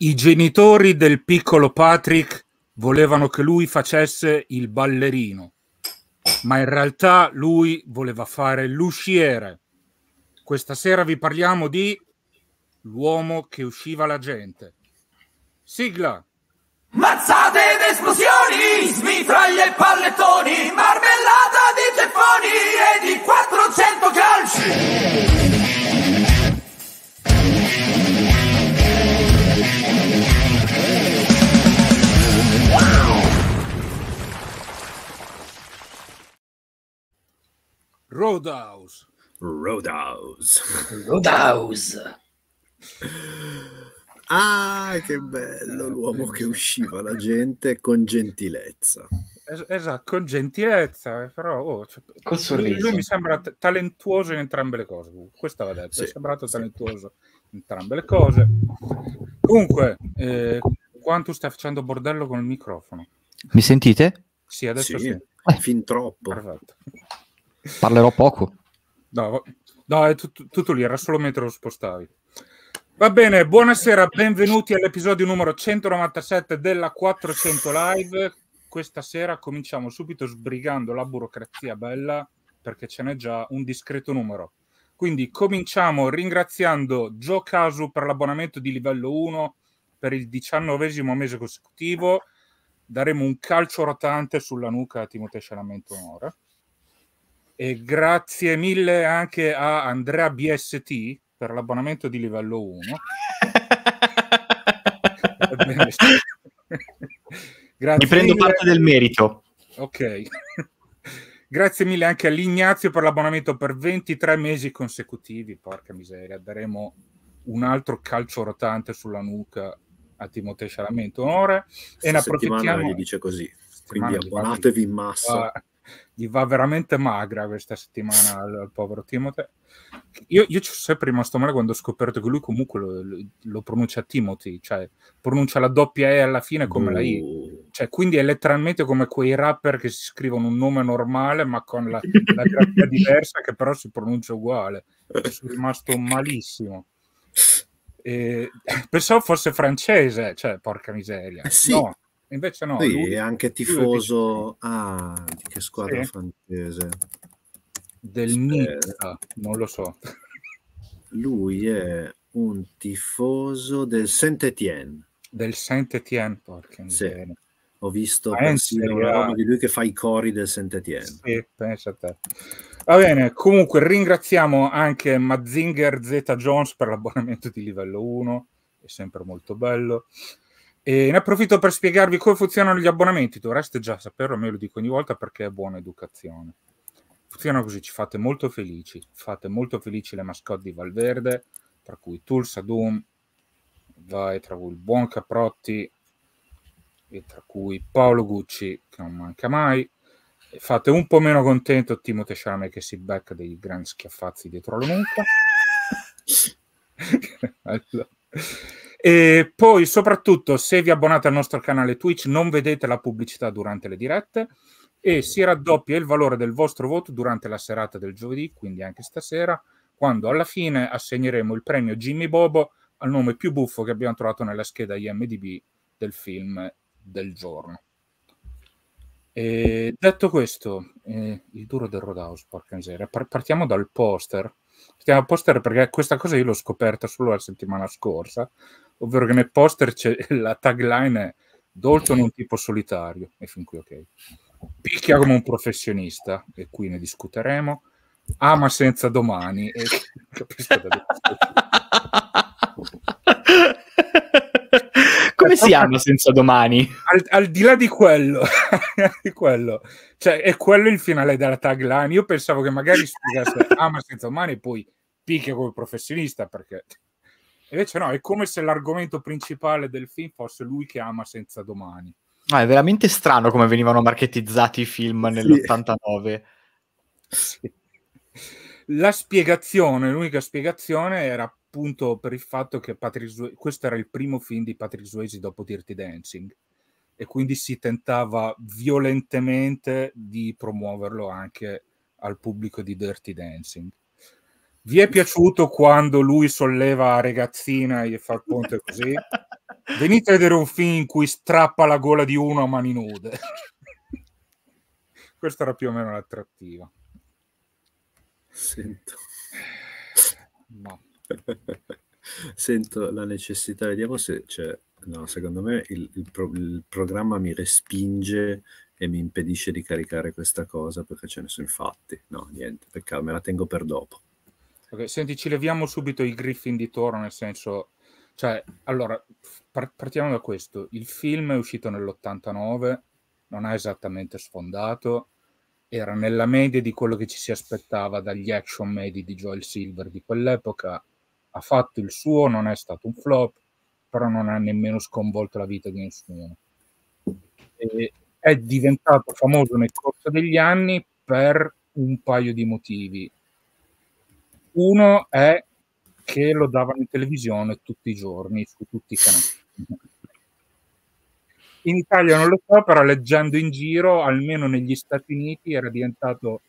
I genitori del piccolo Patrick volevano che lui facesse il ballerino, ma in realtà lui voleva fare l'usciere. Questa sera vi parliamo di l'uomo che usciva la gente. Sigla! Mazzate ed esplosioni, smitraglie e pallettoni, marmellata di tefoni e di 400 calci! Roadhouse. Roadhouse. Roadhouse. Ah, che bello eh, l'uomo che usciva la gente con gentilezza. Es- esatto, con gentilezza, eh, però oh, cioè, Col sorriso. lui mi sembra t- talentuoso in entrambe le cose. Questo va detto, sì. è sembrato talentuoso in entrambe le cose. Comunque, eh, quanto stai facendo bordello con il microfono? Mi sentite? Sì, adesso sì. sì. Eh. Fin troppo. Perfetto. Parlerò poco. No, no è tutto, tutto lì, era solo mentre lo spostavi. Va bene, buonasera, benvenuti all'episodio numero 197 della 400 Live. Questa sera cominciamo subito sbrigando la burocrazia bella perché ce n'è già un discreto numero. Quindi cominciamo ringraziando Gio Casu per l'abbonamento di livello 1 per il diciannovesimo mese consecutivo. Daremo un calcio rotante sulla nuca a Timoteo Scialamento un'ora. E grazie mille anche a Andrea BST per l'abbonamento di livello 1. Mi prendo mille... parte del merito. Ok. Grazie mille anche all'Ignazio per l'abbonamento per 23 mesi consecutivi. Porca miseria, daremo un altro calcio rotante sulla nuca a Timoteo Sciaramento. Onore. E ne approfittiamo. Gli dice così. Quindi abbonatevi in massa. Uh, gli va veramente magra questa settimana al, al povero Timothy. Io, io ci sono sempre rimasto male quando ho scoperto che lui comunque lo, lo pronuncia Timothy, cioè pronuncia la doppia E alla fine come mm. la I. Cioè, quindi è letteralmente come quei rapper che si scrivono un nome normale ma con la, la grafia diversa che però si pronuncia uguale. Sono rimasto malissimo. E, pensavo fosse francese, cioè porca miseria. Eh sì. No Invece no. Sì, lui, è anche tifoso ah, di che squadra sì. francese? Del Nizza, non lo so. Lui è un tifoso del Saint-Étienne. Del Saint-Étienne, porca sì. Ho visto persino una roba di lui che fa i cori del Saint-Étienne. Sì, pensa a te. Va bene, comunque ringraziamo anche Mazinger Z Jones per l'abbonamento di livello 1, è sempre molto bello. E ne approfitto per spiegarvi come funzionano gli abbonamenti. Dovreste già saperlo, me lo dico ogni volta perché è buona educazione. Funziona così, ci fate molto felici. Fate molto felici le mascotte di Valverde, tra cui Tulsa Doom, vai, tra cui il buon Caprotti, e tra cui Paolo Gucci, che non manca mai. E fate un po' meno contento Timothée Chalamet che si becca dei grandi schiaffazzi dietro la nuca. allora. E poi, soprattutto, se vi abbonate al nostro canale Twitch, non vedete la pubblicità durante le dirette e si raddoppia il valore del vostro voto durante la serata del giovedì, quindi anche stasera, quando alla fine assegneremo il premio Jimmy Bobo al nome più buffo che abbiamo trovato nella scheda IMDB del film del giorno. E detto questo, eh, il duro del Roadhouse, porca miseria, Par- partiamo dal poster. Partiamo dal poster perché questa cosa io l'ho scoperta solo la settimana scorsa, ovvero che nel poster c'è la tagline è Dalton un tipo solitario, e fin qui ok. Picchia come un professionista, e qui ne discuteremo. Ama senza domani, e capisco da dove come si ama senza domani? Al, al di là di quello, di quello, cioè è quello il finale della tagline. Io pensavo che magari spiegasse ama senza domani e poi picchia come professionista perché Invece no, è come se l'argomento principale del film fosse lui che ama senza domani. Ah, è veramente strano come venivano marketizzati i film sì. nell'89. Sì. La spiegazione, l'unica spiegazione era appunto per il fatto che Patrick, questo era il primo film di Patrick Swayze dopo Dirty Dancing e quindi si tentava violentemente di promuoverlo anche al pubblico di Dirty Dancing. Vi è piaciuto quando lui solleva la ragazzina e fa il ponte così? Venite a vedere un film in cui strappa la gola di uno a mani nude. Questa era più o meno l'attrattiva. Sento. No. Sento la necessità, vediamo se c'è. Cioè, no, secondo me il, il, pro, il programma mi respinge e mi impedisce di caricare questa cosa perché ce ne sono fatti. No, niente, peccato, me la tengo per dopo. Okay, senti, ci leviamo subito i Griffin di Toro, nel senso, cioè, allora, partiamo da questo. Il film è uscito nell'89, non ha esattamente sfondato, era nella media di quello che ci si aspettava dagli action medi di Joel Silver di quell'epoca, ha fatto il suo, non è stato un flop, però non ha nemmeno sconvolto la vita di nessuno. E è diventato famoso nel corso degli anni per un paio di motivi. Uno è che lo davano in televisione tutti i giorni, su tutti i canali. In Italia non lo so, però leggendo in giro, almeno negli Stati Uniti, era diventato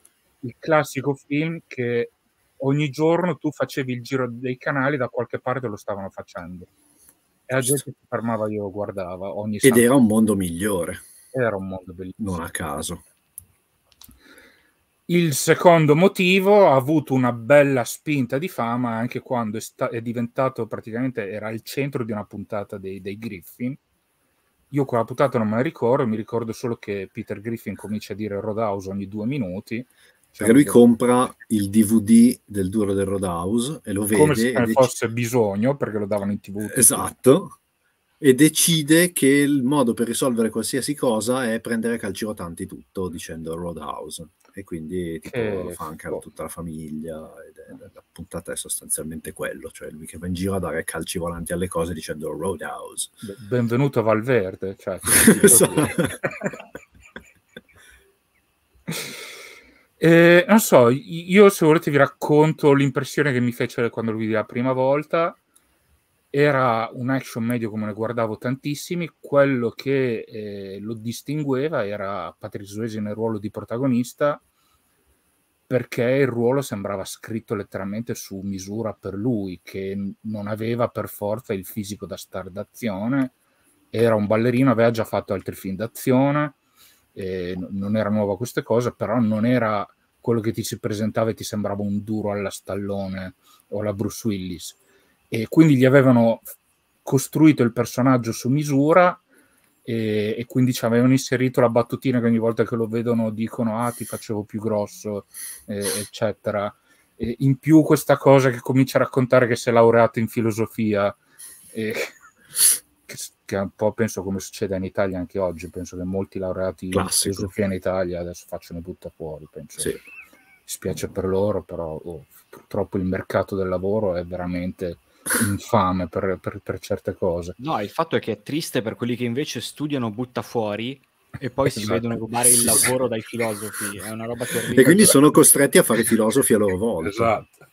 il classico film che ogni giorno tu facevi il giro dei canali, da qualche parte lo stavano facendo. E la gente si fermava, io lo guardava. Ed era un mondo migliore. Era un mondo bellissimo. Non a caso. Il secondo motivo ha avuto una bella spinta di fama anche quando è, sta- è diventato praticamente era il centro di una puntata dei, dei, Griffin. Io quella puntata non me la ricordo, mi ricordo solo che Peter Griffin comincia a dire Roadhouse ogni due minuti. Cioè Perché lui deve... compra il DVD del duro del Roadhouse e lo Come vede. Come se ne dec- fosse bisogno, perché lo davano in tv. Esatto. E decide che il modo per risolvere qualsiasi cosa è prendere calci rotanti tutto, dicendo Roadhouse e quindi tipo, eh, lo fa anche a boh. tutta la famiglia ed è, la puntata è sostanzialmente quello, cioè lui che va in giro a dare calci volanti alle cose dicendo Roadhouse. Benvenuto a Valverde, cioè, esatto. eh, non so, io se volete vi racconto l'impressione che mi fece quando lo vidi la prima volta. Era un action medio come ne guardavo tantissimi, quello che eh, lo distingueva era Patrick Swayze nel ruolo di protagonista perché il ruolo sembrava scritto letteralmente su misura per lui, che non aveva per forza il fisico da star d'azione, era un ballerino, aveva già fatto altri film d'azione, non era nuovo a queste cose, però non era quello che ti si presentava e ti sembrava un duro alla stallone o alla Bruce Willis. E quindi gli avevano costruito il personaggio su misura e, e, quindi ci avevano inserito la battutina che ogni volta che lo vedono dicono ah ti facevo più grosso, eh, eccetera. E in più questa cosa che comincia a raccontare che si è laureato in filosofia, eh, che, che, è un po' penso come succede in Italia anche oggi, penso che molti laureati Classico. in filosofia in Italia adesso facciano butta fuori, penso. Sì. Spiace per loro, però oh, purtroppo il mercato del lavoro è veramente infame per, per, per, certe cose. No, il fatto è che è triste per quelli che invece studiano butta fuori e poi esatto. si vedono rubare il lavoro dai filosofi. È una roba terribile. E quindi sono costretti a fare filosofi a loro volta. Esatto.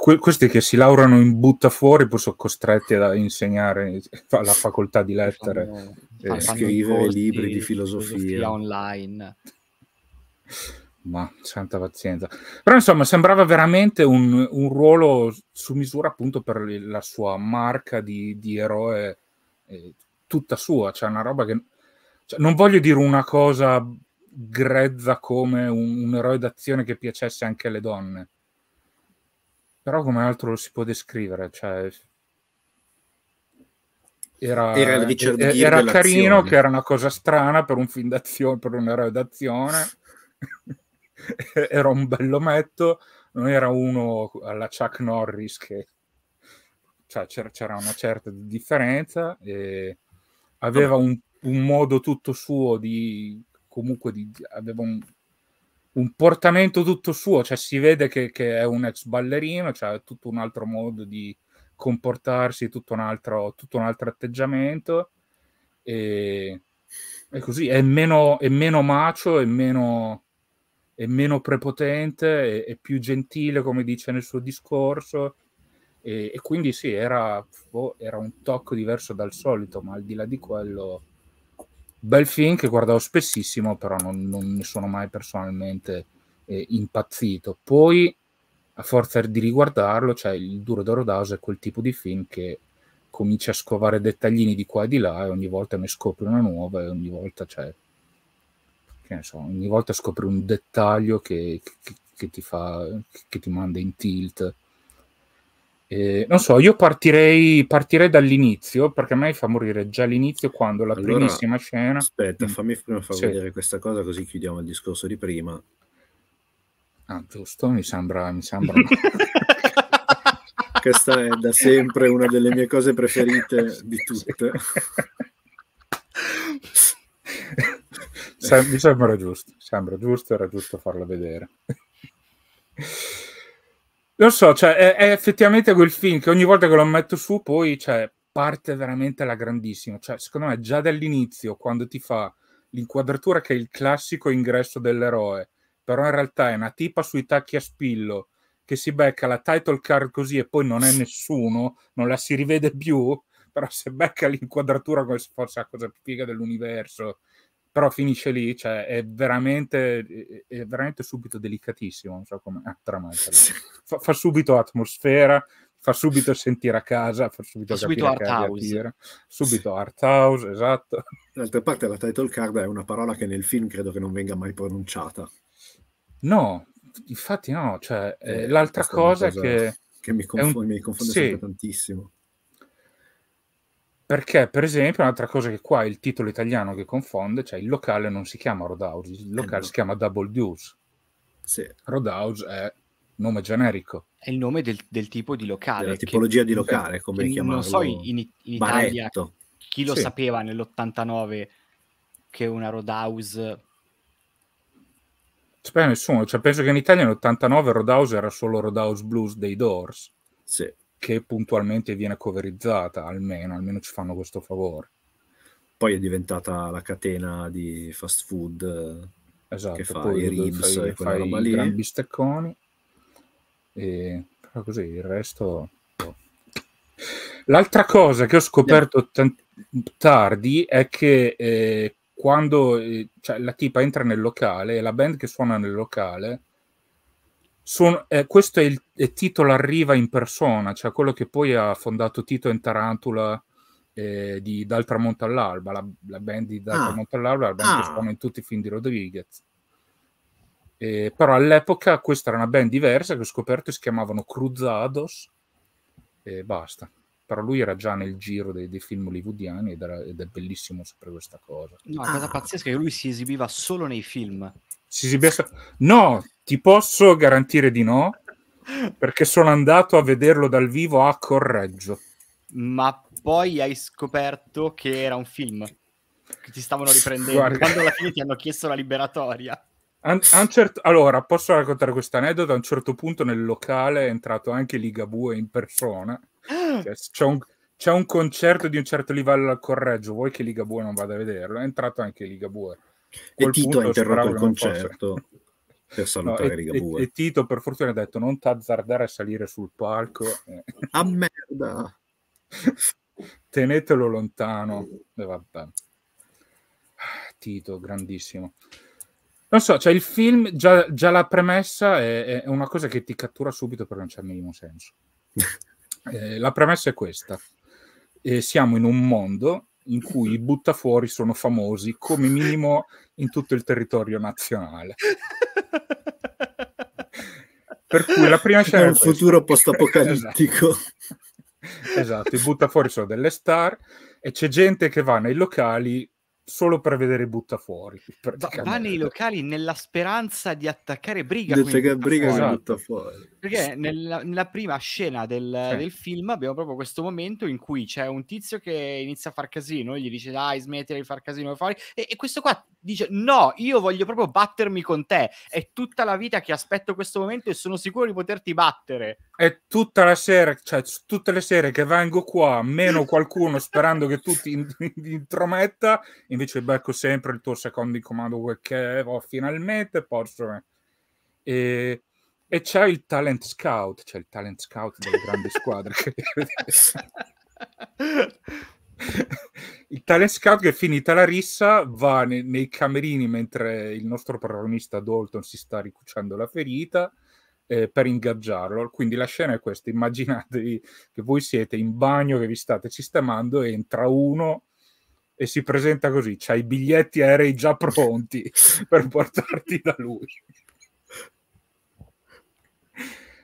Que- questi che si laureano in butta fuori poi sono costretti a insegnare alla facoltà di lettere, fanno, eh, fanno scrivere libri di filosofia. filosofia online ma santa pazienza. Però insomma sembrava veramente un, un ruolo su misura appunto per la sua marca di, di eroe eh, tutta sua, cioè una roba che... Cioè, non voglio dire una cosa grezza come un, un eroe d'azione che piacesse anche alle donne, però come altro lo si può descrivere, cioè... Era, era, era carino, che era una cosa strana per un film d'azione, per un eroe d'azione. era un bellometto, non era uno alla Chuck Norris che cioè, c'era, una certa differenza e aveva un, un modo tutto suo di comunque di, aveva un, un, portamento tutto suo, cioè si vede che, che è un ex ballerino, cioè tutto un altro modo di comportarsi, tutto un altro, tutto un altro atteggiamento e, e così è meno, è meno macio e meno è meno prepotente, è, è, più gentile, come dice nel suo discorso. E, e quindi sì, era, boh, era, un tocco diverso dal solito, ma al di là di quello, bel film che guardavo spessissimo, però non, non ne sono mai personalmente eh, impazzito. Poi, a forza di riguardarlo, cioè il Duro d'Oro d'Orodaso è quel tipo di film che comincia a scovare dettaglini di qua e di là e ogni volta ne scopri una nuova e ogni volta c'è. Cioè, che ne so, ogni volta scopri un dettaglio che, che, che ti, fa, che ti manda in tilt. Eh, non so, io partirei, partirei, dall'inizio perché a me fa morire già l'inizio quando la allora, primissima scena. Aspetta, mm. fammi prima far sì. vedere questa cosa così chiudiamo il discorso di prima. Ah, giusto, mi sembra. Mi sembra... questa è da sempre una delle mie cose preferite di tutte. Sem- mi sembra giusto, sembra giusto, era giusto farlo vedere. Lo so, cioè, è, è, effettivamente quel film che ogni volta che lo metto su poi cioè, parte veramente la grandissima. Cioè, secondo me già dall'inizio, quando ti fa l'inquadratura che è il classico ingresso dell'eroe, però in realtà è una tipa sui tacchi a spillo che si becca la title card così e poi non è nessuno, non la si rivede più, però se becca l'inquadratura come se fosse la cosa più figa dell'universo però finisce lì, cioè è veramente, è veramente subito delicatissimo, non so come ah, fa, fa, subito atmosfera, fa subito sentire a casa, fa subito, fa subito art house. Attira. Subito sì. art house, esatto. D'altra parte la title card è una parola che nel film credo che non venga mai pronunciata. No, infatti no, cioè, eh, eh l'altra cosa, cosa, che... Che mi confonde, mi confonde sì. sempre tantissimo perché, per esempio, un'altra cosa che qua è il titolo italiano che confonde, cioè il locale non si chiama Roadhouse, il eh, locale eh si chiama Double Deuce. Sì. Roadhouse è nome generico. È il nome del, del tipo di locale. Della tipologia che, di locale, che, come chiamarlo. Non so in, in Italia chi lo sì. sapeva nell'89 che una Roadhouse... Sapeva nessuno, cioè, penso che in Italia nell'89 Roadhouse era solo Roadhouse Blues dei Doors. Sì che puntualmente viene coverizzata, almeno, almeno ci fanno questo favore. Poi è diventata la catena di fast food eh, esatto, che fa poi i ribs fai, e quella roba lì. Gran bistecconi, e, però così il resto... Boh. L'altra cosa che ho scoperto t- tardi è che eh, quando eh, cioè, la tipa entra nel locale e la band che suona nel locale sono, eh, questo è il, è Titolo arriva in persona, cioè quello che poi ha fondato Tito in Tarantula eh, di Dal tramonto all'alba, la, la band di Dal ah. tramonto all'alba, la band ah. che suona in tutti i film di Rodriguez. Eh, però all'epoca questa era una band diversa che ho scoperto e si chiamavano Cruzados e basta. Però lui era già nel giro dei, dei film hollywoodiani ed, era, ed è bellissimo sapere questa cosa. No, la ah. cosa pazzesca è che lui si esibiva solo nei film sì, sì, beh, no, ti posso garantire di no, perché sono andato a vederlo dal vivo a Correggio. Ma poi hai scoperto che era un film che ti stavano riprendendo Guarda. quando alla fine ti hanno chiesto la liberatoria. An- certo- allora, posso raccontare questa aneddota? A un certo punto nel locale è entrato anche Ligabue in persona. Ah! Cioè, c'è, un, c'è, un, concerto di un certo livello al Correggio, vuoi che Ligabue non vada a vederlo? È entrato anche Ligabue e Tito ha interrotto il concerto per salutare no, Ligabue. E, e, Tito per fortuna ha detto non t'azzardare a salire sul palco. Eh. a ah, merda! Tenetelo lontano. E vabbè. Ah, Tito, grandissimo. Non so, cioè il film, già, già la premessa è, è, una cosa che ti cattura subito perché non c'è il minimo senso. eh, la premessa è questa. Eh, siamo in un mondo in cui i buttafuori sono famosi come minimo in tutto il territorio nazionale. per cui la prima scena è un futuro post-apocalittico. Esatto. esatto, i buttafuori sono delle star e c'è gente che va nei locali solo per vedere butta fuori. Va nei locali nella speranza di attaccare Briga. Di attaccare Briga fuori. butta fuori. Perché nella, nella prima scena del, sì. del, film abbiamo proprio questo momento in cui c'è un tizio che inizia a far casino, gli dice dai smettere di far casino fuori, e, e questo qua dice no, io voglio proprio battermi con te, è tutta la vita che aspetto questo momento e sono sicuro di poterti battere. È tutta la sera, cioè tutte le sere che vengo qua, meno qualcuno sperando che tu ti intrometta, in invece becco sempre il tuo secondo in comando perché oh, finalmente posso... Eh. E, e c'è il talent scout, c'è il talent scout delle grandi squadre. il talent scout che finita la rissa va nei, nei camerini mentre il nostro protagonista Dalton si sta ricucendo la ferita eh, per ingaggiarlo. Quindi la scena è questa, immaginatevi che voi siete in bagno che vi state sistemando e entra uno e si presenta così, c'ha i biglietti aerei già pronti per portarti da lui.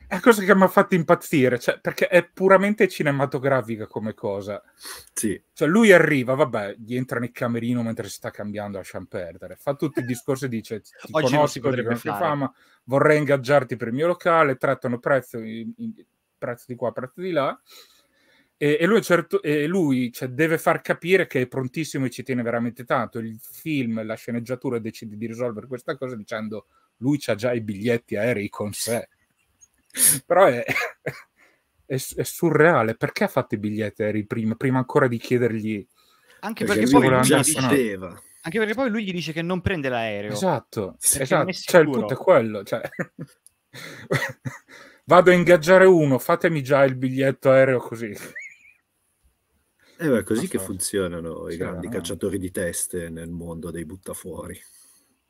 È una cosa che mi ha fatto impazzire, cioè, perché è puramente cinematografica come cosa. Sì. Cioè, lui arriva, vabbè, gli entra nel camerino mentre si sta cambiando, lasciamo perdere. Fa tutti i eh, discorsi e dice, ti Oggi conosco, di grande fama, vorrei ingaggiarti per il mio locale, trattano prezzo, in, in, prezzo di qua, prezzo di là. E, e lui, certo, e lui cioè, deve far capire che è prontissimo e ci tiene veramente tanto. Il film, la sceneggiatura decide di risolvere questa cosa dicendo lui ha già i biglietti aerei con sé. Però è, è, è, surreale. Perché ha fatto i biglietti aerei prima, prima ancora di chiedergli... Anche perché, perché poi già diceva. Anche perché poi lui gli dice che non prende l'aereo. Esatto, esatto. Cioè, il punto è quello. Cioè... Vado a ingaggiare uno, fatemi già il biglietto aereo così. Eh beh, così che funzionano i grandi eh. cacciatori di teste nel mondo dei buttafuori.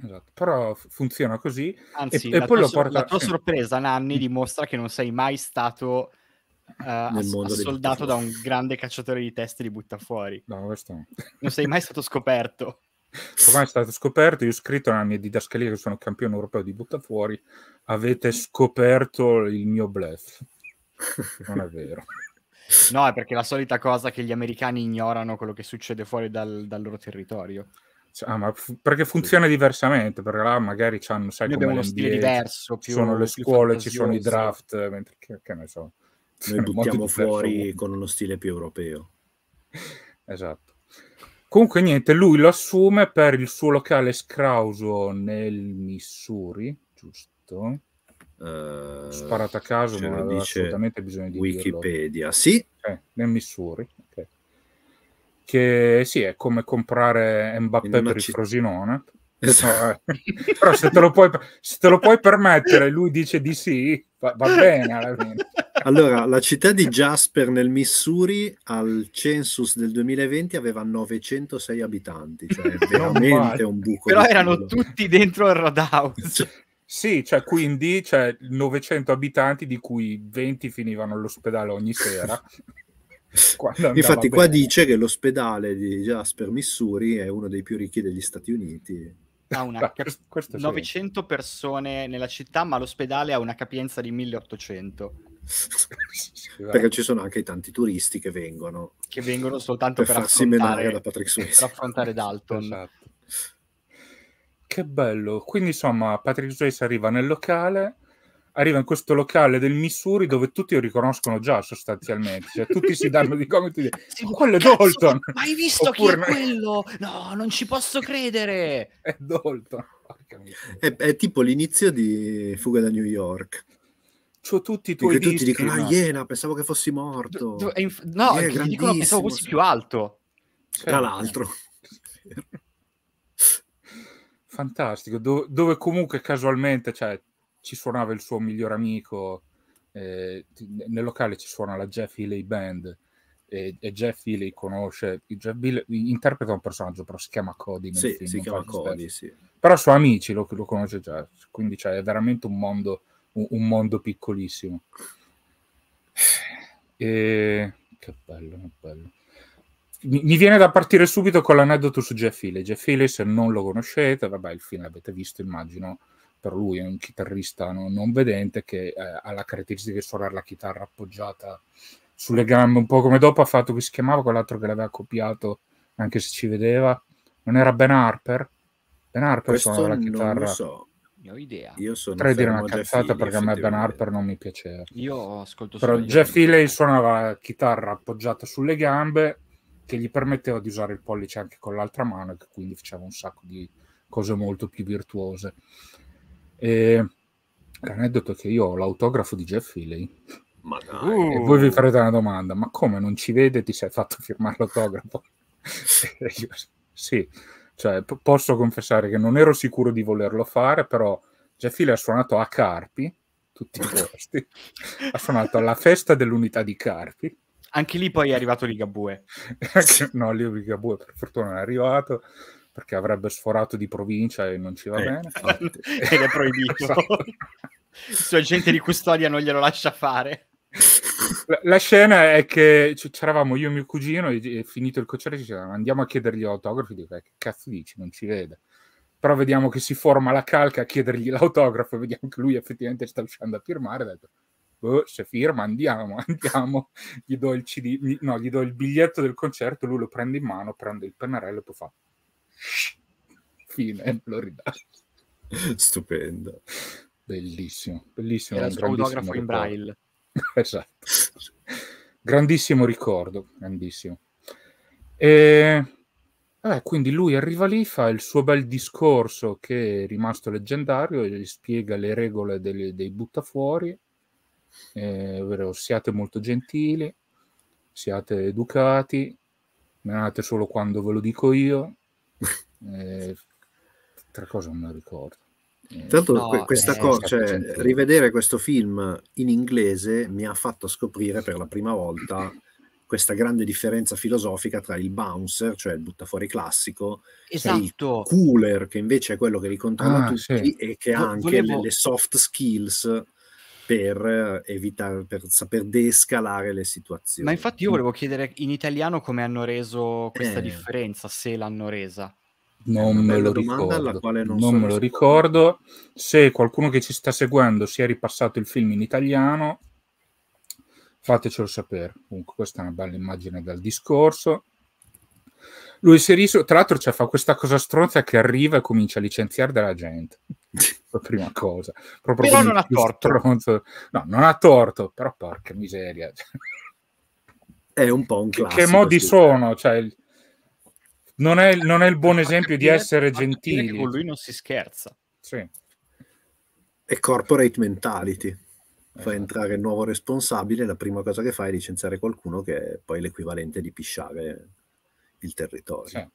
Esatto. Però funziona così. Anzi, e, e poi tua, porta... la tua sorpresa, Nanni, dimostra che non sei mai stato uh, assoldato da un grande cacciatore di teste di buttafuori. No, questo... no. Non sei mai stato scoperto. Ormai è stato scoperto, io ho scritto nella mia didascalia che sono campione europeo di buttafuori, avete scoperto il mio blef. Non è vero. No, è perché la solita cosa che gli americani ignorano quello che succede fuori dal, dal loro territorio. Ah, ma f- perché funziona sì. diversamente, perché là magari hanno, sai, come uno stile diverso, più, ci sono le scuole, ci sono i draft, mentre che, che ne so. Noi buttiamo fuori con uno stile più europeo. esatto. Comunque niente, lui lo assume per il suo locale scrauso nel Missouri, giusto? Uh, eh, Sparata a caso, ma dice assolutamente bisogna di Wikipedia, dirlo. sì. Eh, nel Missouri. Okay. Che sì, è come comprare Mbappé per c- il Frosinone. Esatto. No, eh. Però se te, puoi, se te, lo puoi, permettere, lui dice di sì, va, va bene Allora, la città di Jasper nel Missouri al census del 2020 aveva 906 abitanti, cioè veramente un buco. Però erano quello. tutti dentro il roadhouse. Cioè, sì, cioè, quindi c'è cioè, 900 abitanti di cui 20 finivano all'ospedale ogni sera. Infatti bene. qua dice che l'ospedale di Jasper, Missouri è uno dei più ricchi degli Stati Uniti. Ha una ah, cap- 900 sì. persone nella città, ma l'ospedale ha una capienza di 1800. Perché ci sono anche tanti turisti che vengono. Che vengono soltanto per, per farsi menare da Patrick Swayze. Per affrontare Dalton. Esatto. Che bello. Quindi insomma, Patrick Swayze arriva nel locale, arriva in questo locale del Missouri dove tutti lo riconoscono già sostanzialmente, cioè, tutti si danno di gomito di sì, quello è Dalton. Ma hai visto Oppure... chi è quello? No, non ci posso credere. È Dalton. È, è, tipo l'inizio di Fuga da New York. Cioè, tutti i tuoi tutti dicono ah, Iena, pensavo che fossi morto. inf- no, yeah, dicono pensavo fossi più alto. Tra l'altro. fantastico, do- dove comunque casualmente cioè, ci suonava il suo miglior amico, eh, nel locale ci suona la Jeff Healy Band e, e Jeff Healy conosce, Jeff Bill, interpreta un personaggio però si chiama Cody. Nel sì, film, si chiama Cody, sì. Però suoi amici lo, lo conosce già, quindi cioè, è veramente un mondo, un, un mondo piccolissimo. E... Che bello, che bello mi viene da partire subito con l'aneddoto su Jeff Healy. Jeff Healy, se non lo conoscete, vabbè, il film l'avete visto, immagino, per lui è un chitarrista non, non vedente che eh, ha la caratteristica di suonare la chitarra appoggiata sulle gambe, un po' come dopo ha fatto che si chiamava quell'altro che l'aveva copiato, anche se ci vedeva. Non era Ben Harper? Ben Harper Questo suonava la chitarra. Non lo so. Io ho idea. Io sono Potrei dire una cazzata perché a me Ben Harper non mi piaceva. Io ascolto Però Jeff Healy suonava chitarra appoggiata sulle gambe che gli permetteva di usare il pollice anche con l'altra mano e che quindi faceva un sacco di cose molto più virtuose. E l'aneddoto è che io ho l'autografo di Jeff Healy. Ma dai. E voi vi uh. farete una domanda, ma come non ci vede ti sei fatto firmare l'autografo? io, sì, cioè, p- posso confessare che non ero sicuro di volerlo fare, però Jeff Healy ha suonato a Carpi, tutti i posti, ha suonato alla festa dell'unità di Carpi, anche lì poi è arrivato Ligabue. no, lì Ligabue per fortuna non è arrivato perché avrebbe sforato di provincia e non ci va eh. bene. Ed è proibito. esatto. Il suo agente di custodia non glielo lascia fare. La, la scena è che c'eravamo io e mio cugino e, e finito il cocciare ci andiamo a chiedergli l'autografo. dico eh, che cazzo dici non ci vede però vediamo che si forma la calca a chiedergli l'autografo e vediamo che lui effettivamente sta uscendo a firmare detto, oh, se firma andiamo, andiamo, gli do, il CD, no, gli do il biglietto del concerto, lui lo prende in mano, prende il pennarello e poi fa fine, lo ridà. Stupendo. Bellissimo, bellissimo. Era il suo autografo ricordo. in braille. esatto. Grandissimo ricordo, grandissimo. E... Eh, quindi lui arriva lì, fa il suo bel discorso che è rimasto leggendario, gli spiega le regole dei, dei buttafuori eh, ovvero siate molto gentili, siate educati, menate solo quando ve lo dico io. Eh, altra cosa non me lo ricordo. Eh, Tanto no, questa eh, cosa, cioè, rivedere questo film in inglese mi ha fatto scoprire per la prima volta questa grande differenza filosofica tra il bouncer, cioè il buttafuori classico, esatto. e il esatto. cooler, che invece è quello che li controlla ah, tutti sì. e che ha anche Volevo... le soft skills per, eh, evitare, per saper deescalare le situazioni. Ma infatti io volevo chiedere in italiano come hanno reso questa eh. differenza, se l'hanno resa. Non me lo ricordo. Non, non me lo ricordo. Se qualcuno che ci sta seguendo si è ripassato il film in italiano, fatecelo sapere. Comunque questa è una bella immagine dal discorso. Lui Seriso, tra l'altro, cioè, fa questa cosa stronza che arriva e comincia a licenziare della gente la prima cosa. Proprio però non ha torto. Stronzo. No, non ha torto, però porca miseria. È un po' un classico. Che modi sì. sono, cioè... Non è, non è il buon esempio di essere gentili. Con lui non si scherza. Sì. E corporate mentality fa esatto. entrare il nuovo responsabile, la prima cosa che fa è licenziare qualcuno che è poi l'equivalente di pisciare il territorio. Sì.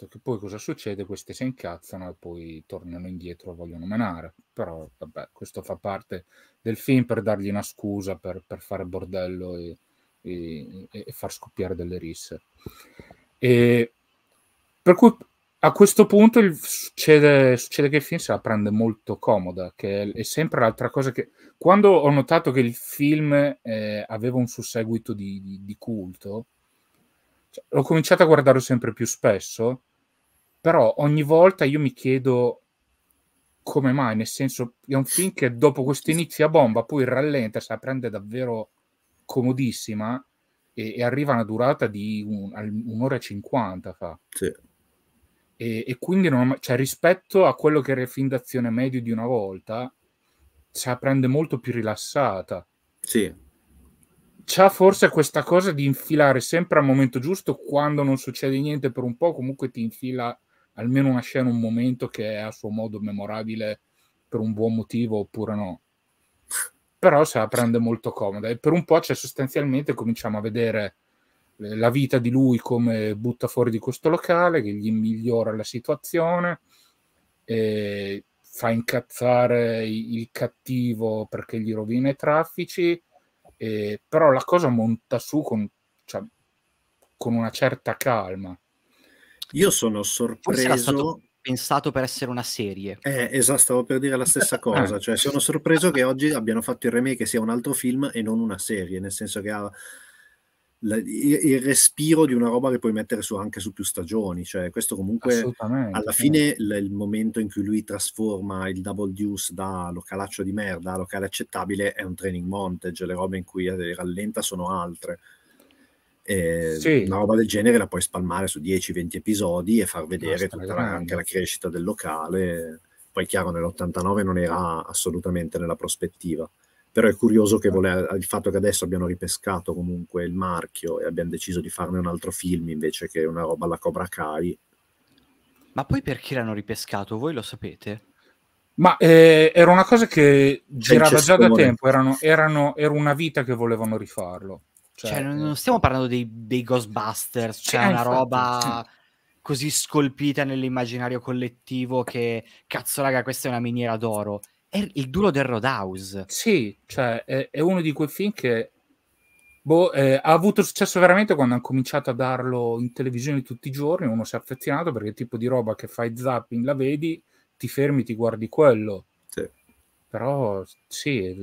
Esatto, che poi cosa succede? Queste si incazzano e poi tornano indietro e vogliono menare. Però vabbè, questo fa parte del film per dargli una scusa, per, per fare bordello e, e, e, far scoppiare delle risse. E per cui a questo punto succede, succede, che il film se la prende molto comoda, che è, è sempre l'altra cosa che... Quando ho notato che il film eh, aveva un susseguito di, di, di culto, cioè, ho cominciato a guardarlo sempre più spesso però ogni volta io mi chiedo come mai, nel senso è un film che dopo questo inizio a bomba poi rallenta, se la prende davvero comodissima e, e arriva a una durata di un, un'ora e cinquanta fa. Sì. E, e, quindi non, cioè, rispetto a quello che era il film d'azione medio di una volta, se la prende molto più rilassata. Sì. C'ha forse questa cosa di infilare sempre al momento giusto, quando non succede niente per un po', comunque ti infila almeno una scena, un momento che è a suo modo memorabile per un buon motivo oppure no. Però se la prende molto comoda e per un po' c'è sostanzialmente, cominciamo a vedere eh, la vita di lui come butta fuori di questo locale, che gli migliora la situazione, fa incazzare il cattivo perché gli rovina i traffici, però la cosa monta su con, cioè, con una certa calma io sono sorpreso. Forse stato pensato per essere una serie. Eh, esatto, stavo per dire la stessa cosa. cioè, sono sorpreso che oggi abbiano fatto il remake che sia un altro film e non una serie, nel senso che ha il, respiro di una roba che puoi mettere su anche su più stagioni. Cioè, questo comunque alla fine l- il momento in cui lui trasforma il double deuce da localaccio di merda a locale accettabile è un training montage. Le robe in cui eh, rallenta sono altre eh, sì. una roba del genere la puoi spalmare su 10-20 episodi e far vedere tutta la, anche la crescita del locale. Poi chiaro, nell'89 non era assolutamente nella prospettiva, però è curioso che voleva, il fatto che adesso abbiano ripescato comunque il marchio e abbiano deciso di farne un altro film invece che una roba alla Cobra Kai. Ma poi perché l'hanno ripescato? Voi lo sapete? Ma eh, era una cosa che girava già da tempo, erano, erano, era una vita che volevano rifarlo. Cioè, cioè non eh. stiamo parlando dei, dei Ghostbusters, cioè eh, una roba sì. così scolpita nell'immaginario collettivo che, cazzo raga, questa è una miniera d'oro. È il duro del Roadhouse. Sì, cioè è, è uno di quei film che Boh, eh, ha avuto successo veramente quando hanno cominciato a darlo in televisione tutti i giorni, uno si è affezionato perché il tipo di roba che fai zapping, la vedi, ti fermi, ti guardi quello. Sì. Però sì, è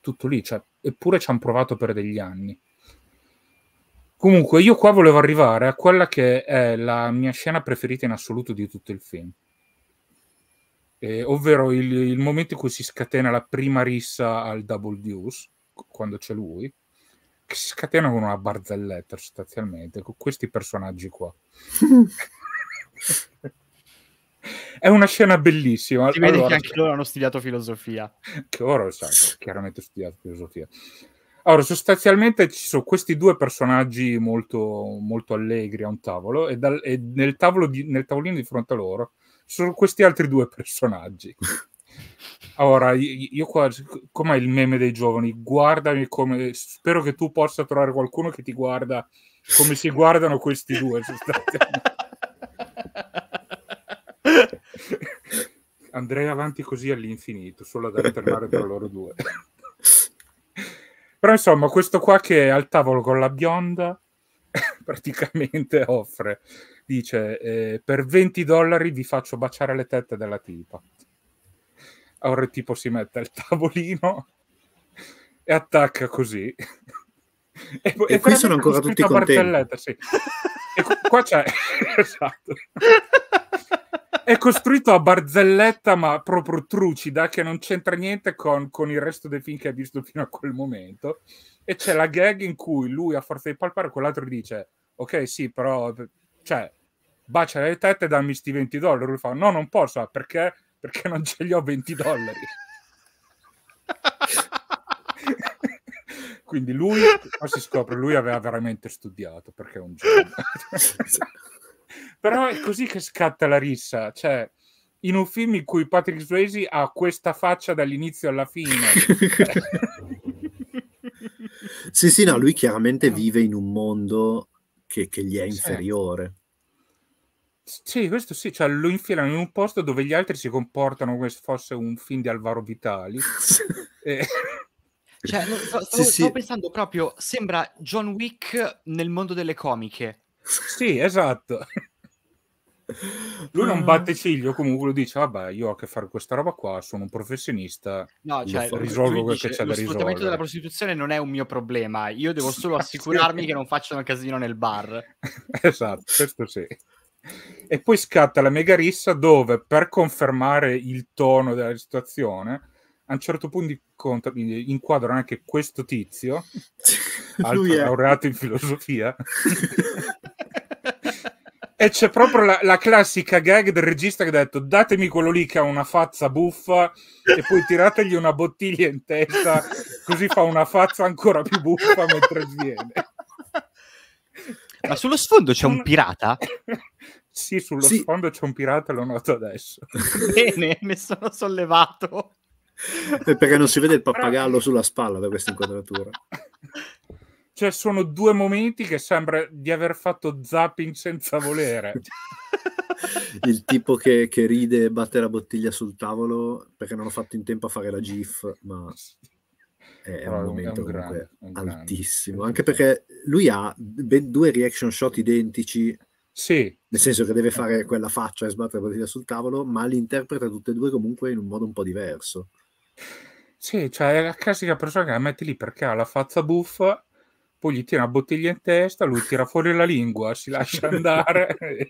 tutto lì, cioè, eppure ci hanno provato per degli anni. Comunque, io qua volevo arrivare a quella che è la mia scena preferita in assoluto di tutto il film. Eh, ovvero il, il, momento in cui si scatena la prima rissa al Double Deuce, quando c'è lui, che si scatena con una barzelletta sostanzialmente, con questi personaggi qua. È una scena bellissima. Si allora, vede che anche loro hanno studiato filosofia. Che loro hanno chiaramente studiato filosofia. Allora, sostanzialmente ci sono questi due personaggi molto, molto allegri a un tavolo e, dal, e nel, tavolo di, nel tavolino di fronte a loro ci sono questi altri due personaggi. Ora, io, io qua, com'è il meme dei giovani? Guardami come... Spero che tu possa trovare qualcuno che ti guarda come si guardano questi due. Andrei avanti così all'infinito, solo ad alternare tra loro due. Però insomma, questo qua che è al tavolo con la bionda praticamente offre, dice eh, per 20 dollari vi faccio baciare le tette della tipa. Allora il tipo si mette al tavolino e attacca così. E, e, e qui sono ancora tutti contenti. Sì. e qua c'è esatto è costruito a barzelletta, ma proprio trucida, che non c'entra niente con, con, il resto dei film che hai visto fino a quel momento. E c'è la gag in cui lui, a forza di palpare, quell'altro dice: Ok, sì, però, cioè, bacia le tette e dammi sti 20 dollari. Lui fa: No, non posso, ah, perché? Perché non ce li ho 20 dollari. Quindi lui, poi si scopre, lui aveva veramente studiato perché è un giovane. Però è così che scatta la rissa, cioè in un film in cui Patrick Swayze ha questa faccia dall'inizio alla fine. sì, sì, no, lui chiaramente vive in un mondo che, che gli è inferiore. Sì, questo sì, cioè lo infilano in un posto dove gli altri si comportano come se fosse un film di Alvaro Vitali. e... Cioè, stavo, sì, stavo sì. pensando proprio, sembra John Wick nel mondo delle comiche. Sì, esatto. Lui non ah. batte ciglio, comunque lui dice: Vabbè, io ho a che fare con questa roba qua, sono un professionista. No, cioè, risolvo quel che c'è da risolvere. Lo sfruttamento della prostituzione non è un mio problema. Io devo solo assicurarmi che non facciano casino nel bar. esatto, questo sì. E poi scatta la mega rissa dove per confermare il tono della situazione a un certo punto incontra- inquadra anche questo tizio, altro laureato in filosofia, E c'è proprio la, la, classica gag del regista che ha detto datemi quello lì che ha una faccia buffa e poi tirategli una bottiglia in testa così fa una faccia ancora più buffa mentre sviene. Ma sullo sfondo c'è un pirata? Sì, sullo sì. sfondo c'è un pirata, lo noto adesso. Bene, mi sono sollevato. Perché non si vede il pappagallo sulla spalla da questa inquadratura. cioè sono due momenti che sembra di aver fatto zapping senza volere. il tipo che, che, ride e batte la bottiglia sul tavolo perché non ho fatto in tempo a fare la GIF, ma è, Però un momento è un grande, altissimo. Grande. Anche perché lui ha ben due reaction shot identici. Sì. Nel senso che deve fare quella faccia e sbattere la bottiglia sul tavolo, ma li interpreta tutte e due comunque in un modo un po' diverso. Sì, cioè è la classica persona che la metti lì perché ha la faccia buffa poi gli tira una bottiglia in testa, lui tira fuori la lingua, si lascia andare, e,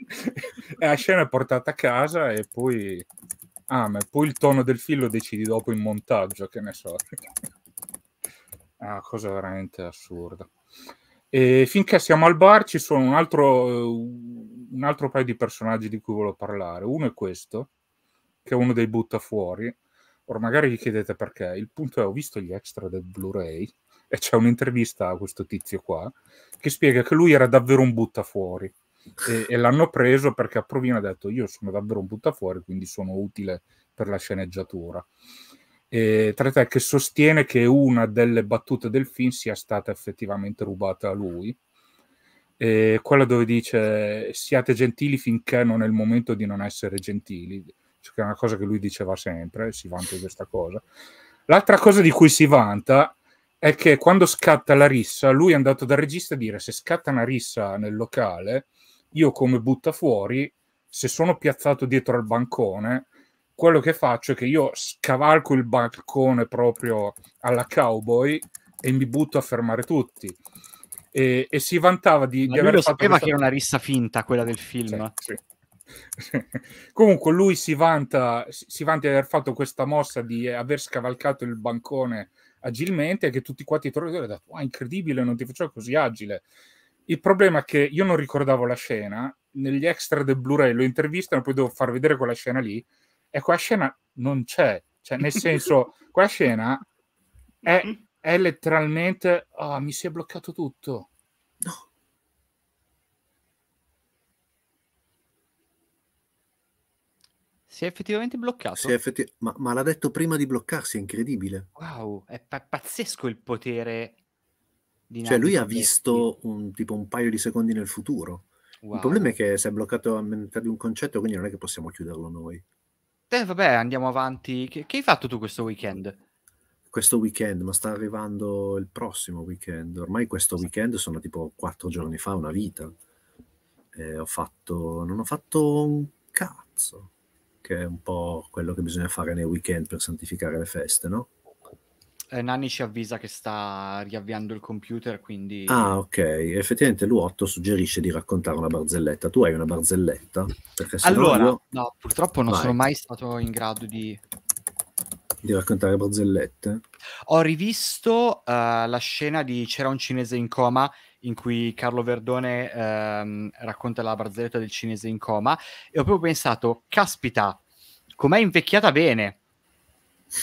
la scena è portata a casa e poi... Ah, ma poi il tono del film lo decidi dopo in montaggio, che ne so. ah, cosa veramente assurda. E finché siamo al bar ci sono un altro, eh, un altro paio di personaggi di cui volevo parlare. Uno è questo, che è uno dei buttafuori. Ora magari vi chiedete perché. Il punto è, ho visto gli extra del Blu-ray e c'è un'intervista a questo tizio qua che spiega che lui era davvero un buttafuori e, e l'hanno preso perché a Provino ha detto io sono davvero un buttafuori quindi sono utile per la sceneggiatura. E, tra te che sostiene che una delle battute del film sia stata effettivamente rubata a lui. E quella dove dice siate gentili finché non è il momento di non essere gentili, cioè, che è una cosa che lui diceva sempre, eh, si vanta di questa cosa. L'altra cosa di cui si vanta è che quando scatta la rissa, lui è andato dal regista a dire se scatta una rissa nel locale, io come butta fuori, se sono piazzato dietro al bancone, quello che faccio è che io scavalco il balcone proprio alla cowboy e mi butto a fermare tutti. E, e si vantava di, di aver fatto... sapeva questa... che era una rissa finta quella del film. Sì, sì. Comunque lui si vanta, si vanta di aver fatto questa mossa di aver scavalcato il bancone agilmente e che tutti quanti ti tornatori hanno detto, ah, incredibile, non ti facevo così agile. Il problema è che io non ricordavo la scena, negli extra del Blu-ray lo intervistano, poi devo far vedere quella scena lì, e quella scena non c'è, cioè nel senso, quella scena è, è letteralmente, oh, mi si è bloccato tutto. No. Si è effettivamente bloccato. È effetti... ma, ma, l'ha detto prima di bloccarsi, è incredibile. Wow, è p- pazzesco il potere di Cioè, lui ha visto un, tipo un paio di secondi nel futuro. Wow. Il problema è che si è bloccato a metà di un concetto, quindi non è che possiamo chiuderlo noi. Eh, vabbè, andiamo avanti. Che, che hai fatto tu questo weekend? Questo weekend, ma sta arrivando il prossimo weekend. Ormai questo weekend sono tipo quattro giorni fa, una vita. Eh, ho fatto... non ho fatto un cazzo che è un po' quello che bisogna fare nei weekend per santificare le feste, no? Eh, Nanni ci avvisa che sta riavviando il computer, quindi... Ah, ok. Effettivamente Luotto suggerisce di raccontare una barzelletta. Tu hai una barzelletta? allora, io... no, purtroppo non Vai. sono mai stato in grado di... Di raccontare barzellette? Ho rivisto uh, la scena di C'era un cinese in coma in cui Carlo Verdone ehm, racconta la barzelletta del cinese in coma e ho proprio pensato, caspita, com'è invecchiata bene.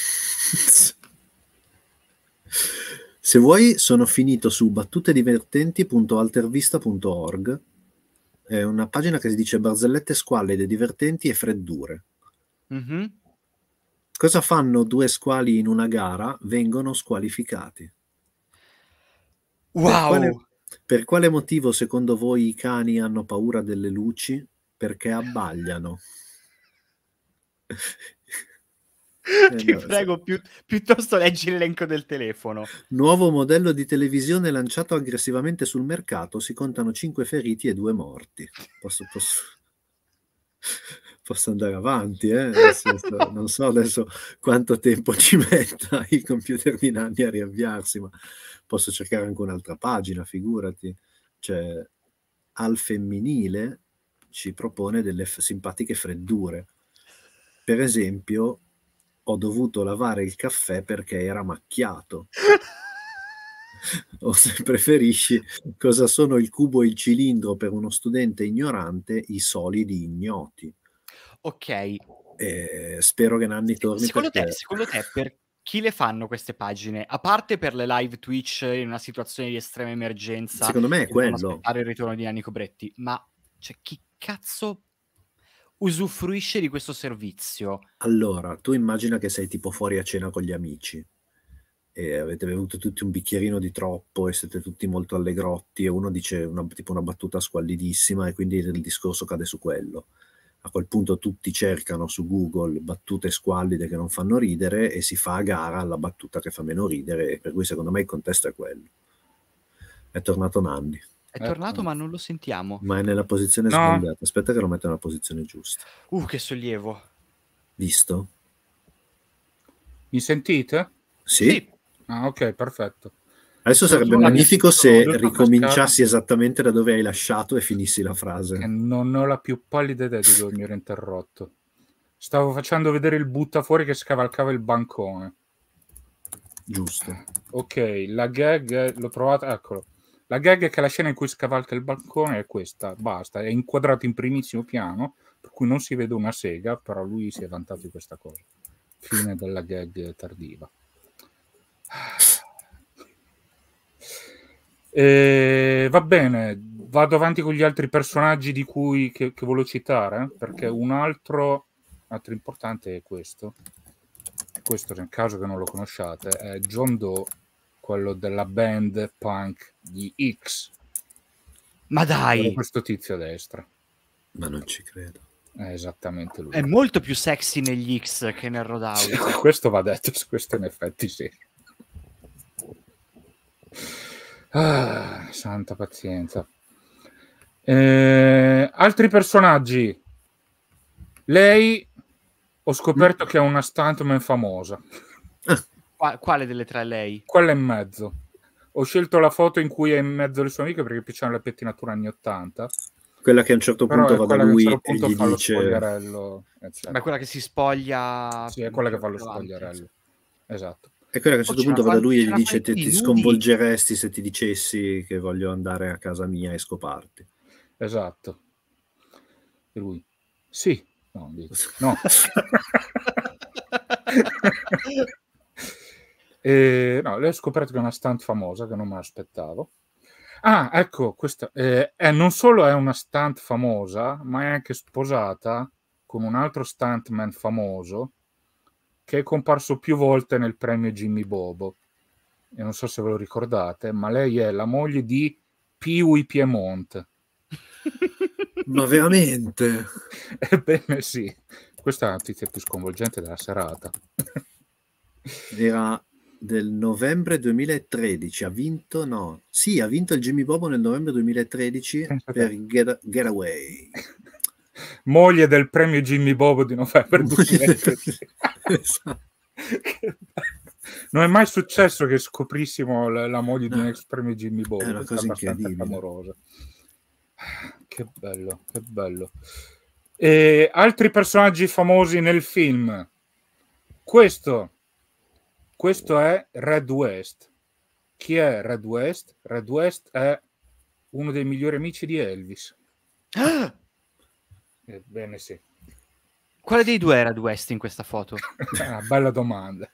Se vuoi sono finito su battutedivertenti.altervista.org, è una pagina che si dice barzellette squallide, divertenti e freddure. Mm-hmm. Cosa fanno due squali in una gara? Vengono squalificati. Wow! quale, per quale motivo secondo voi i cani hanno paura delle luci? Perché abbagliano. Eh, Ti prego, più, piuttosto leggi l'elenco del telefono. Nuovo modello di televisione lanciato aggressivamente sul mercato, si contano 5 feriti e 2 morti. Posso, posso, posso andare avanti, eh? senso, non so adesso quanto tempo ci metta il computer di Nanni a riavviarsi, ma posso cercare anche un'altra pagina, figurati. Cioè, al femminile ci propone delle f- simpatiche freddure. Per esempio, ho dovuto lavare il caffè perché era macchiato. o se preferisci, cosa sono il cubo e il cilindro per uno studente ignorante, i solidi ignoti. Ok. Eh, spero che Nanni torni. Secondo, te, secondo te, per, chi le fanno queste pagine? A parte per le live Twitch in una situazione di estrema emergenza. Secondo me è quello. Fare il ritorno di Nanni Cobretti, ma cioè, chi cazzo usufruisce di questo servizio? Allora, tu immagina che sei tipo fuori a cena con gli amici e avete bevuto tutti un bicchierino di troppo e siete tutti molto allegrotti e uno dice una, tipo una battuta squallidissima e quindi il discorso cade su quello a quel punto tutti cercano su Google battute squallide che non fanno ridere e si fa a gara alla battuta che fa meno ridere, per cui secondo me il contesto è quello. È tornato Nanni. È tornato, eh. ma non lo sentiamo. Ma è nella posizione no. sbagliata. Aspetta che lo metto nella posizione giusta. Uh, che sollievo. Visto? Mi sentite? Sì. sì. Ah, ok, perfetto. Adesso sarebbe magnifico se ricominciassi esattamente da dove hai lasciato e finissi la frase. Eh, non ho la più pallida idea di dove mi ero interrotto. Stavo facendo vedere il buttafuori che scavalcava il bancone. Giusto. Ok, la gag l'ho trovata. eccolo. La gag è che la scena in cui scavalca il balcone è questa, basta, è inquadrato in primissimo piano, per cui non si vede una sega, però lui si è vantato di questa cosa. Fine della gag tardiva. Eh, va bene, vado avanti con gli altri personaggi di cui che, che volevo citare, eh, perché un altro, altro importante è questo. Questo nel caso che non lo conosciate, è John Doe, quello della band punk di X. Ma dai! Questo tizio a destra. Ma non ci credo. È esattamente lui. È molto più sexy negli X che nel Rodout. questo va detto, questo in effetti sì. Ah, santa pazienza. Eh, altri personaggi. Lei ho scoperto mm. che è una stuntman famosa. quale delle tre lei? Quella in mezzo. Ho scelto la foto in cui è in mezzo alle sue amiche perché piacciono la pettinatura anni 80. Quella che a un certo punto va da lui certo e gli dice... Ma quella che si spoglia... Sì, è quella che fa lo spogliarello. Esatto. E quello che a un oh, certo punto va da lui e gli dice: Ti, ti sconvolgeresti se ti dicessi che voglio andare a casa mia e scoparti. Esatto. E lui, sì, no, no. e, no, l'ho scoperto che è una stunt famosa che non me l'aspettavo. Ah, ecco, questa eh, eh, non solo è una stunt famosa, ma è anche sposata con un altro stuntman famoso che è comparso più volte nel premio Jimmy Bobo. E non so se ve lo ricordate, ma lei è la moglie di Piwi Piemonte. ma veramente? Ebbene sì, questa è la notizia più sconvolgente della serata. Era del novembre 2013, ha vinto, no, sì, ha vinto il Jimmy Bobo nel novembre 2013 per Get, Getaway moglie del premio Jimmy Bobo di novembre 2013. Esatto. non è mai successo che scoprissimo la, la moglie di un eh. ex premio Jimmy Bobo, è una cosa abbastanza clamorosa. Che bello, che bello. E altri personaggi famosi nel film. Questo, questo è Red West. Chi è Red West? Red West è uno dei migliori amici di Elvis. Ah! Ebbene eh, sì. Quale dei due era Ad West in questa foto? ah, bella domanda.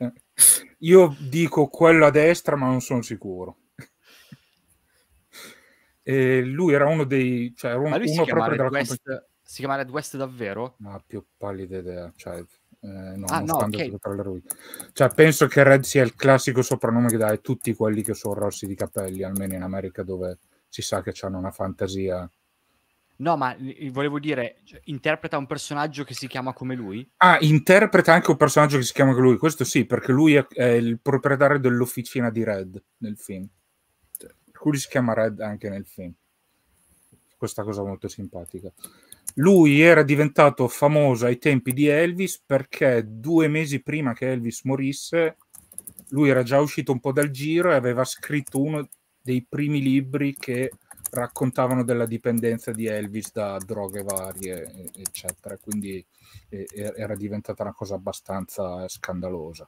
Io dico quello a destra, ma non sono sicuro. E lui era uno dei... Cioè, era un, ma lui uno si proprio della West, compagnia... Si chiamava Red West davvero? Ma no, più pallida idea. Cioè, eh, no, ah, no, okay. Cioè, penso che Red sia il classico soprannome che dà a tutti quelli che sono rossi di capelli, almeno in America dove si sa che hanno una fantasia No, ma eh, eh, volevo dire, cioè, interpreta un personaggio che si chiama come lui? Ah, interpreta anche un personaggio che si chiama come lui, questo sì, perché lui è, il proprietario dell'officina di Red nel film. Per cui si chiama Red anche nel film. Questa cosa molto simpatica. Lui era diventato famoso ai tempi di Elvis perché due mesi prima che Elvis morisse, lui era già uscito un po' dal giro e aveva scritto uno dei primi libri che raccontavano della dipendenza di Elvis da droghe varie, eccetera, quindi eh, era diventata una cosa abbastanza scandalosa.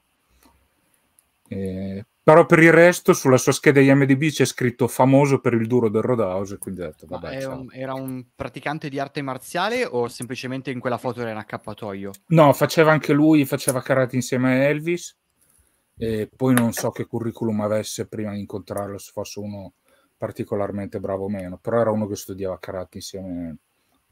Eh, però per il resto sulla sua scheda IMDB c'è scritto famoso per il duro del Rodhouse, quindi ho detto vabbè. Un, era un praticante di arte marziale o semplicemente in quella foto era un accappatoio? No, faceva anche lui, faceva karate insieme a Elvis. E poi non so che curriculum avesse prima di incontrarlo, se fosse uno particolarmente bravo o meno, però era uno che studiava karate insieme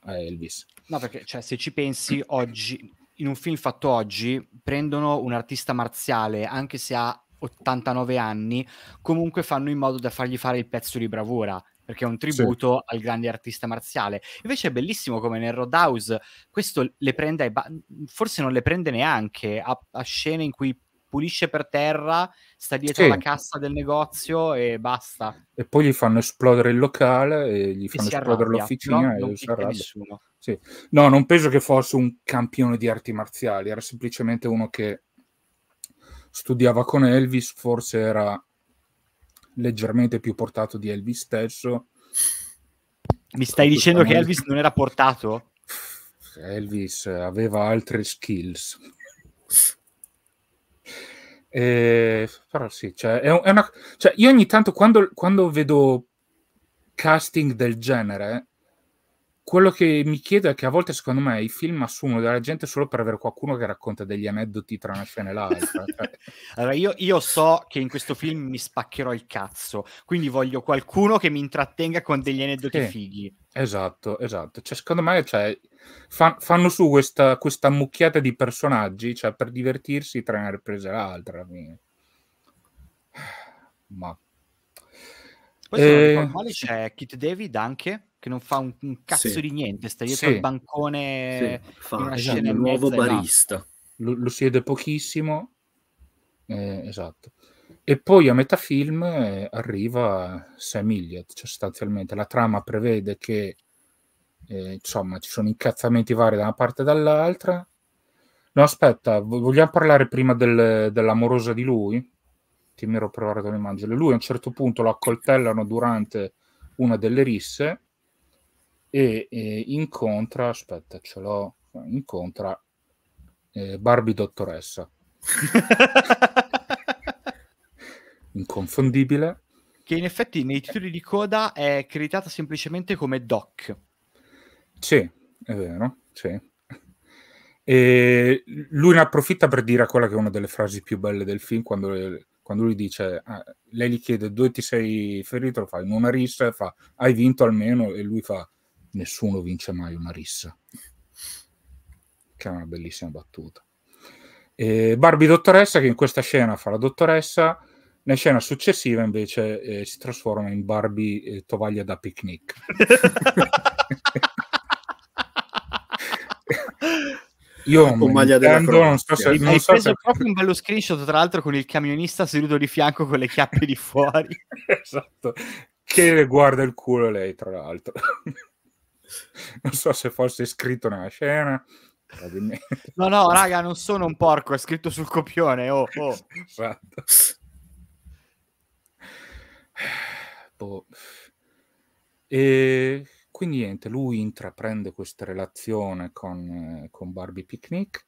a Elvis. No, perché cioè, se ci pensi oggi, in un film fatto oggi, prendono un artista marziale, anche se ha 89 anni, comunque fanno in modo da fargli fare il pezzo di bravura, perché è un tributo sì. al grande artista marziale. Invece è bellissimo come nel Roadhouse questo le prende, ba- forse non le prende neanche, a, a scene in cui pulisce per terra, sta dietro sì. la cassa del negozio e basta. E poi gli fanno esplodere il locale e gli fanno esplodere arrabbia, l'officina no? e si arrabbia. Nessuno. Sì. No, non penso che fosse un campione di arti marziali, era semplicemente uno che studiava con Elvis, forse era leggermente più portato di Elvis stesso. Mi stai Tutto dicendo che Elvis non era portato? Elvis aveva altre skills. Eh, però sì, cioè, è, una, cioè, io ogni tanto quando, quando, vedo casting del genere, quello che mi chiedo è che a volte secondo me i film assumono della gente solo per avere qualcuno che racconta degli aneddoti tra una scena e l'altra. Cioè. allora, io, io, so che in questo film mi spaccherò il cazzo, quindi voglio qualcuno che mi intrattenga con degli aneddoti sì, fighi. Esatto, esatto. Cioè, secondo me cioè, fan, fanno su questa, questa mucchiata di personaggi cioè, per divertirsi tra una ripresa e l'altra. Ma... Poi, se non eh, c'è Kit David anche che non fa un, un cazzo sì. di niente, sta dietro sì. il bancone sì. fa, una esatto, scena nuovo barista. Lo, lo, siede pochissimo, eh, esatto. E poi a metà film eh, arriva Sam Elliott, cioè sostanzialmente la trama prevede che eh, insomma ci sono incazzamenti vari da una parte e dall'altra. No, aspetta, vogliamo parlare prima del, dell'amorosa di lui? Ti miro provare Don Emangelo. Cioè, lui a un certo punto lo accoltellano durante una delle risse e, e incontra, aspetta, ce l'ho, incontra eh, Barbie Dottoressa. Inconfondibile. Che in effetti nei titoli di coda è creditata semplicemente come Doc. Sì, è vero, sì. E lui ne approfitta per dire quella che è una delle frasi più belle del film, quando, quando lui dice, ah, lei gli chiede dove ti sei ferito, lo fa in una rissa, fa hai vinto almeno, e lui fa nessuno vince mai una rissa, che è una bellissima battuta. E Barbie dottoressa che in questa scena fa la dottoressa, nella scena successiva invece eh, si trasforma in Barbie eh, tovaglia da picnic. Io con non maglia della non so se, Hai preso se... proprio un bello screenshot tra l'altro con il camionista seduto di fianco con le chiappe di fuori. esatto. Che le guarda il culo lei tra l'altro. non so se fosse scritto nella scena. No, no, raga, non sono un porco, è scritto sul copione. Oh, oh. esatto. boh. E quindi niente, lui intraprende questa relazione con, eh, con Barbie Picnic.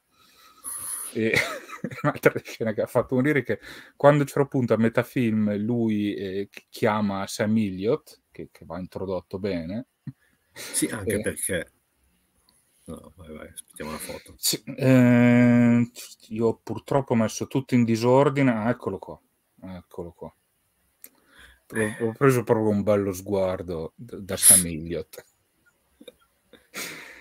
E un'altra scena che ha fatto morire che quando c'era appunto a metà film lui eh, chiama Sam Elliott, che, che va introdotto bene, sì, anche e... perché... No, vai, vai, aspettiamo la foto. Sì, eh, io purtroppo ho messo tutto in disordine. Ah, eccolo qua. Eccolo qua. Eh. Ho preso proprio un bello sguardo da Sam Elliott.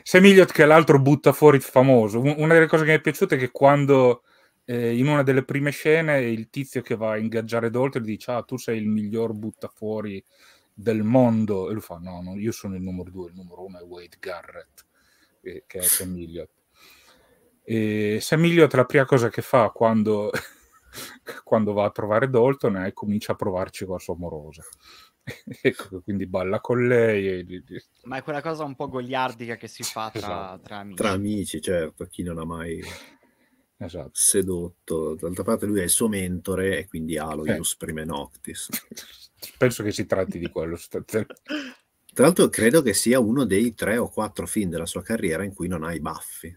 Sam Elliott che è l'altro butta fuori famoso. Una delle cose che mi è piaciuta è che quando eh, in una delle prime scene il tizio che va a ingaggiare Dolce dice ah tu sei il miglior butta fuori del mondo. E lui fa: No, no io sono il numero due, il numero uno è Wade Garrett, eh, che è Sam Elliott. E Sam Elliott la prima cosa che fa quando, quando va a trovare Dalton è comincia a provarci con la sua morosa ecco, quindi balla con lei. E... Ma è quella cosa un po' goliardica che si fa tra, esatto. tra amici. Tra amici, certo, chi non ha mai esatto. sedotto. D'altra parte lui è il suo mentore e quindi Aloius eh. prime noctis. Penso che si tratti di quello. Tra l'altro credo che sia uno dei tre o quattro film della sua carriera in cui non ha i baffi.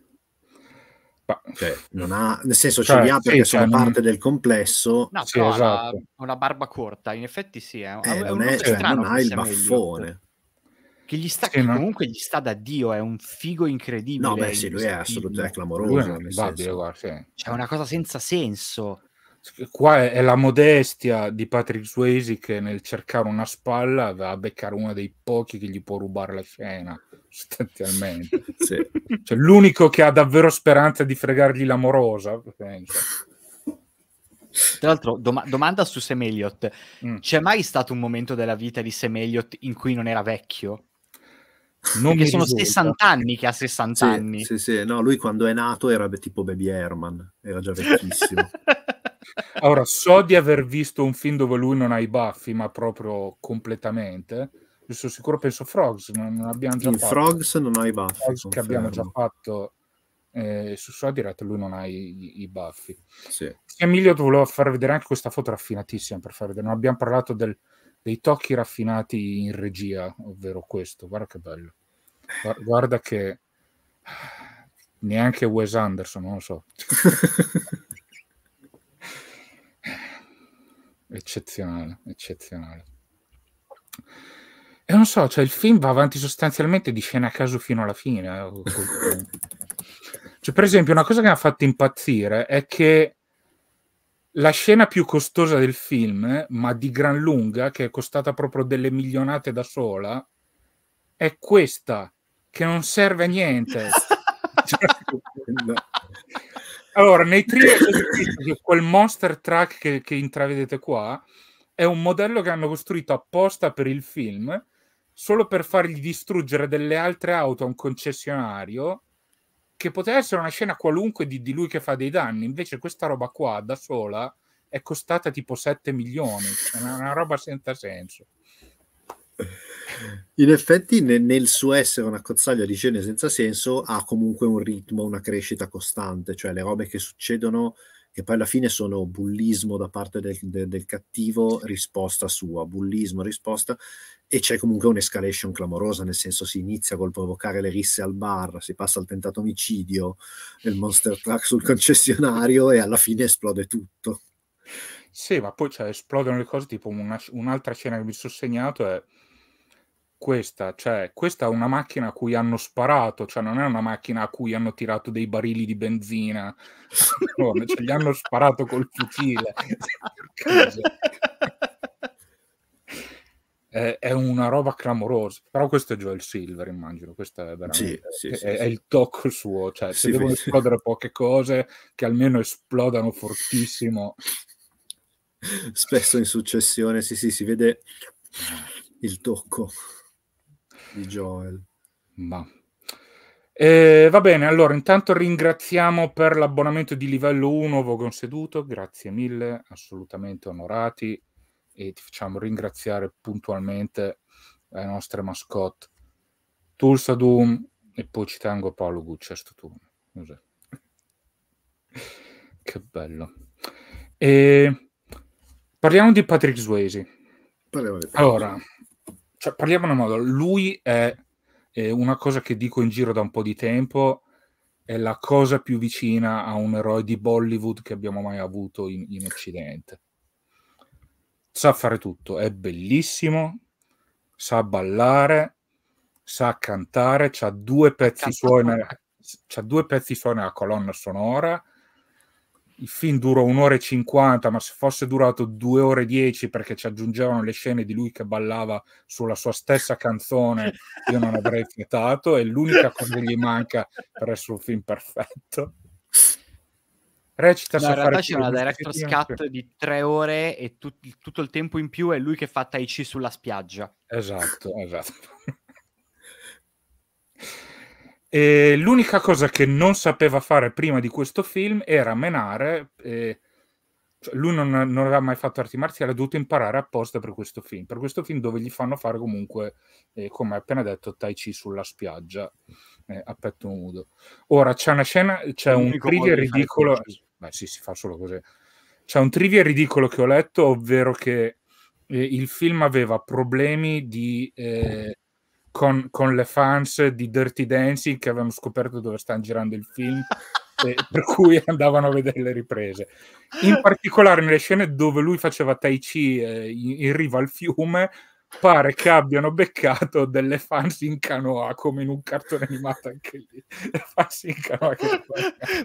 Ma... Cioè, non ha, nel senso cioè, ce li ha perché sì, sono cioè, parte non... del complesso no, sì, esatto. ha, una, barba corta in effetti sì eh, eh, non, è, non, è cioè, strano non ha il baffone meglio che gli sta, sì, che no? comunque gli sta da Dio, è un figo incredibile. No, beh, sì, lui è assolutamente clamoroso. Guarda, sì. C'è una cosa senza senso. Qua è, è la modestia di Patrick Swayze che nel cercare una spalla va a beccare uno dei pochi che gli può rubare la scena, sostanzialmente. sì. cioè, l'unico che ha davvero speranza di fregargli l'amorosa, penso. Tra l'altro, doma- domanda su Sam Elliott. Mm. C'è mai stato un momento della vita di Sam Elliott in cui non era vecchio? Non che sono risulta. 60 anni che ha 60 sì, anni. Sì, sì, no, lui quando è nato era tipo Baby Herman, era già vecchissimo. Ora, so di aver visto un film dove lui non ha i baffi, ma proprio completamente. Io sono sicuro, penso Frogs, non, non abbiamo già In fatto. Frogs non ha i baffi. Frogs che abbiamo già fatto eh, su sua diretta, lui non ha i, i baffi. Sì. Emilio ti volevo far vedere anche questa foto raffinatissima per far vedere. Non abbiamo parlato del dei tocchi raffinati in regia, ovvero questo. Guarda che bello. Guarda che neanche Wes Anderson, non lo so. eccezionale, eccezionale. E non so, cioè il film va avanti sostanzialmente di scena a caso fino alla fine. Eh, cioè, per esempio, una cosa che mi ha fatto impazzire è che la scena più costosa del film, ma di gran lunga, che è costata proprio delle milionate da sola, è questa, che non serve a niente. allora, nei trailer quel monster truck che, che intravedete qua è un modello che hanno costruito apposta per il film, solo per fargli distruggere delle altre auto a un concessionario che poteva essere una scena qualunque di, di, lui che fa dei danni, invece questa roba qua da sola è costata tipo 7 milioni, è cioè, una, una roba senza senso. In effetti, nel suo essere una cozzaglia di scene senza senso, ha comunque un ritmo, una crescita costante, cioè le robe che succedono, che poi alla fine sono bullismo da parte del, del, del cattivo, risposta sua, bullismo, risposta, e c'è comunque un'escalation clamorosa, nel senso si inizia col provocare le risse al bar, si passa al tentato omicidio, il monster truck sul concessionario e alla fine esplode tutto. Sì, ma poi cioè, esplodono le cose, tipo una, un'altra scena che mi sono segnato è questa, cioè questa è una macchina a cui hanno sparato, cioè non è una macchina a cui hanno tirato dei barili di benzina, no, cioè, gli hanno sparato col fucile. è, una roba clamorosa. Però questo è Joel Silver, immagino, questo è veramente sì, è, sì, è, sì. il tocco suo, cioè se devono esplodere poche cose, che almeno esplodano fortissimo. Spesso in successione, sì, sì, si vede eh. il tocco di Joel. Ma eh, va bene, allora intanto ringraziamo per l'abbonamento di livello 1 Vogon Seduto, grazie mille, assolutamente onorati, e ti facciamo ringraziare puntualmente le nostre mascotte Tulsa Doom e poi ci tengo Paolo Gucci a sto turno. Che bello. E... Parliamo di Patrick Swayze. Parliamo di Patrick. Allora, cioè, parliamo una modo. Lui è, è una cosa che dico in giro da un po' di tempo è la cosa più vicina a un eroe di Bollywood che abbiamo mai avuto in, in Occidente sa fare tutto, è bellissimo, sa ballare, sa cantare, ha due pezzi suoi nella, c'ha due pezzi suoi nella colonna sonora. Il film dura un'ora e cinquanta, ma se fosse durato due ore e dieci perché ci aggiungevano le scene di lui che ballava sulla sua stessa canzone, io non avrei fiatato. È l'unica cosa che gli manca per essere un film perfetto recita no, in realtà c'è una director's cut di tre ore e tu- tutto il tempo in più è lui che fa Tai Chi sulla spiaggia esatto, esatto. e l'unica cosa che non sapeva fare prima di questo film era menare eh, cioè lui non, non, aveva mai fatto arti marziali ha dovuto imparare apposta per questo film per questo film dove gli fanno fare comunque eh, come appena detto Tai Chi sulla spiaggia eh, a petto nudo ora c'è una scena c'è un trigger ridicolo Beh, sì, si fa solo così. C'è un trivia ridicolo che ho letto, ovvero che eh, il film aveva problemi di, eh, con, con, le fans di Dirty Dancing che avevano scoperto dove stanno girando il film, eh, per cui andavano a vedere le riprese. In particolare nelle scene dove lui faceva Tai Chi eh, in, in riva al fiume, pare che abbiano beccato delle fans in canoa come in un cartone animato anche lì fans in canoa che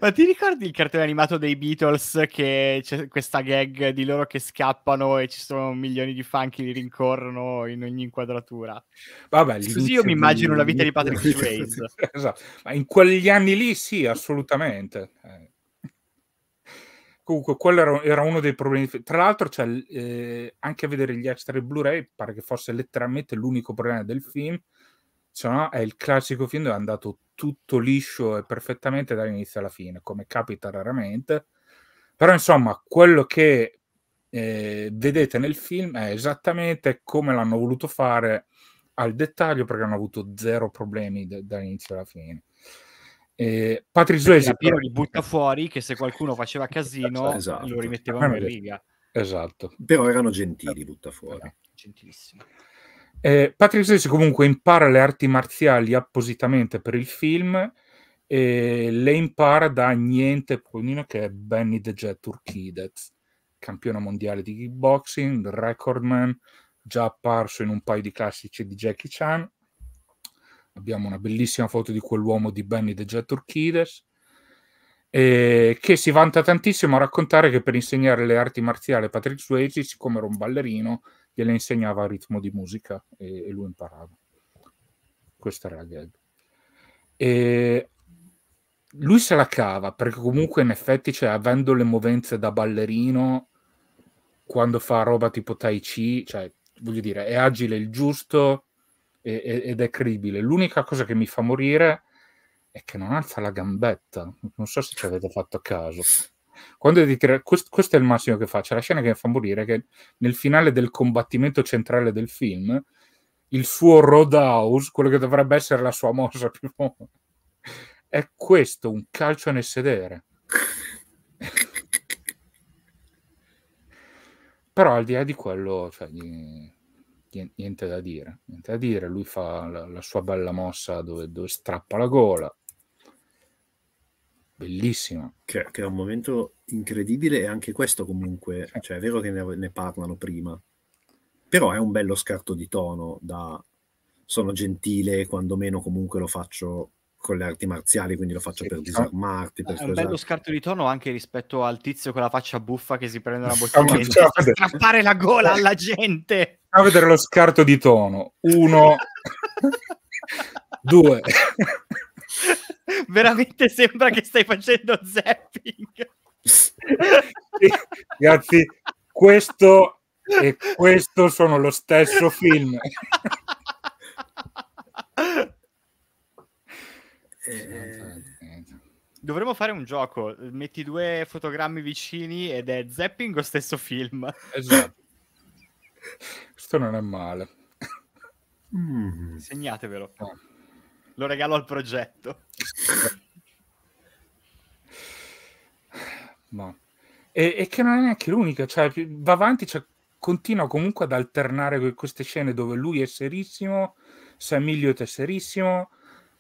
ma ti ricordi il cartone animato dei Beatles che c'è questa gag di loro che scappano e ci sono milioni di fan che li rincorrono in ogni inquadratura Vabbè, così io mi immagino di... la vita di Patrick Swayze esatto. ma in quegli anni lì sì assolutamente eh Comunque, quello era, era, uno dei problemi. Tra l'altro, cioè, eh, anche a vedere gli extra e Blu-ray pare che fosse letteralmente l'unico problema del film. Se no, è il classico film dove è andato tutto liscio e perfettamente dall'inizio alla fine, come capita raramente. Però, insomma, quello che eh, vedete nel film è esattamente come l'hanno voluto fare al dettaglio, perché hanno avuto zero problemi de- dall'inizio alla fine. Eh, Patrizuesi però li butta fuori che se qualcuno faceva casino esatto. lo rimettevano in riga. Esatto. Però erano gentili, butta fuori. Gentilissimo. Eh, Patrick comunque impara le arti marziali appositamente per il film e le impara da niente che è Benny the Jet Turkidez, campione mondiale di kickboxing, recordman, già apparso in un paio di classici di Jackie Chan abbiamo una bellissima foto di quell'uomo di Benny the Jet Orchides, eh, che si vanta tantissimo a raccontare che per insegnare le arti marziali a Patrick Swayze, siccome era un ballerino, gliele insegnava a ritmo di musica e, e lui imparava. Questa era la gag. E lui se la cava perché comunque in effetti cioè, avendo le movenze da ballerino quando fa roba tipo tai chi cioè voglio dire è agile il giusto ed è credibile. L'unica cosa che mi fa morire è che non alza la gambetta. Non so se ci avete fatto caso. Quando Tira... questo, è il massimo che fa. C'è la scena che mi fa morire che nel finale del combattimento centrale del film, il suo roadhouse, quello che dovrebbe essere la sua mossa più è questo, un calcio nel sedere. Però al di là di quello, cioè, niente da dire, niente da dire. Lui fa la, la sua bella mossa dove, dove, strappa la gola, bellissima. Che, che, è un momento incredibile e anche questo comunque, cioè è vero che ne, ne parlano prima, però è un bello scarto di tono da sono gentile, quando meno comunque lo faccio con le arti marziali, quindi lo faccio sì, per disarmarti. Per è un bello scarto di tono anche rispetto al tizio con la faccia buffa che si prende una bottiglia e inizia strappare la gola alla gente. A vedere lo scarto di tono. Uno, due. Veramente sembra che stai facendo zapping. Ragazzi, questo e questo sono lo stesso film. Eh, dovremmo fare un gioco, metti due fotogrammi vicini ed è zapping lo stesso film. Esatto. Questo non è male. Mm. Segnatevelo. No. Ah. Lo regalo al progetto. No. E, e, che non è neanche l'unica, cioè, va avanti, cioè, continua comunque ad alternare queste scene dove lui è serissimo, Samilio è serissimo,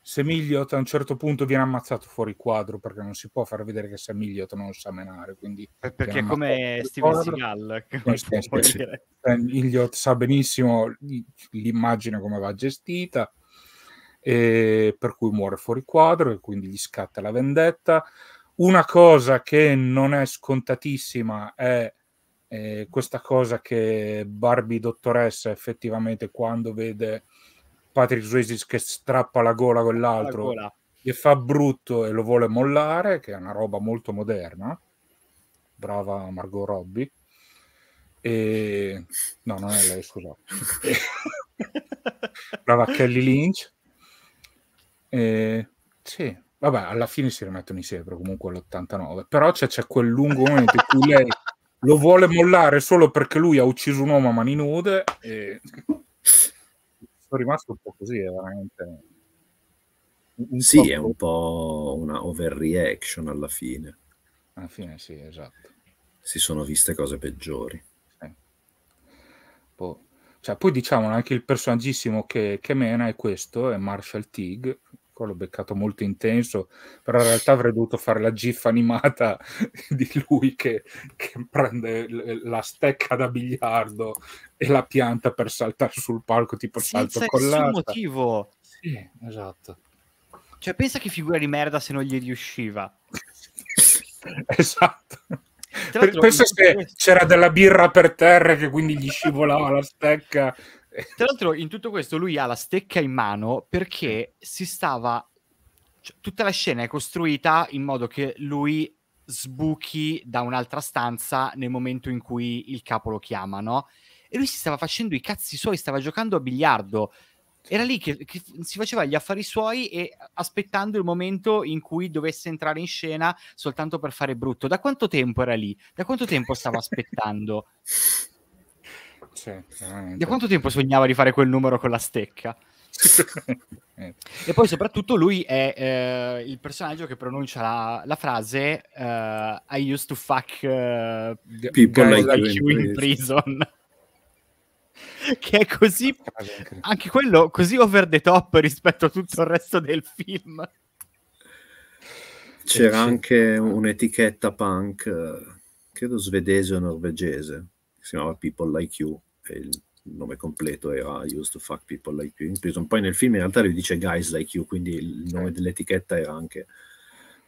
Semigliot a un certo punto viene ammazzato fuori quadro perché non si può far vedere che Sam Elliott non sa menare. Quindi perché come Steven Seagal, come eh, sì, eh, sa benissimo l'immagine come va gestita, per cui muore fuori quadro e quindi gli scatta la vendetta. Una cosa che non è scontatissima è eh, questa cosa che Barbie dottoressa effettivamente quando vede Patrick Swayze che strappa la gola con l'altro fa brutto e lo vuole mollare, che è una roba molto moderna. Brava Margot Robbie. E... No, non è lei, scusa. Brava Kelly Lynch. E... Sì, vabbè, alla fine si rimettono insieme comunque l'89, però c'è, c'è, quel lungo momento in cui lei lo vuole mollare solo perché lui ha ucciso un uomo a mani nude e sono rimasto un po' così, è veramente... Un sì, po è un po' una overreaction alla fine. Alla fine sì, esatto. Si sono viste cose peggiori. Sì. Poi, boh. cioè, poi diciamo anche il personaggissimo che, che mena è questo, è Marshall Teague, secco, l'ho beccato molto intenso, però in realtà avrei dovuto fare la gif animata di lui che, che prende la stecca da biliardo e la pianta per saltare sul palco tipo sì, salto con l'altra. motivo. Sì, esatto. Cioè, pensa che figura di merda se non gli riusciva. esatto. Pensa che c'era della birra per terra che quindi gli scivolava la stecca tra l'altro, in tutto questo lui ha la stecca in mano perché si stava. Cioè, tutta la scena è costruita in modo che lui sbuchi da un'altra stanza nel momento in cui il capo lo chiama, no? E lui si stava facendo i cazzi suoi, stava giocando a biliardo. Era lì che, che si faceva gli affari suoi e aspettando il momento in cui dovesse entrare in scena soltanto per fare brutto. Da quanto tempo era lì? Da quanto tempo stava aspettando? Sì, da quanto tempo sognava di fare quel numero con la stecca? e poi soprattutto lui è eh, il personaggio che pronuncia la, la frase uh, I used to fuck uh, people like, like you in prison. prison. che è così anche quello così over the top rispetto a tutto il resto del film. C'era eh, anche un'etichetta punk credo svedese o norvegese si chiamava People Like You il nome completo era ah, I Used to Fuck People Like You in Prison. Poi nel film in realtà lui dice Guys Like You, quindi il nome dell'etichetta era anche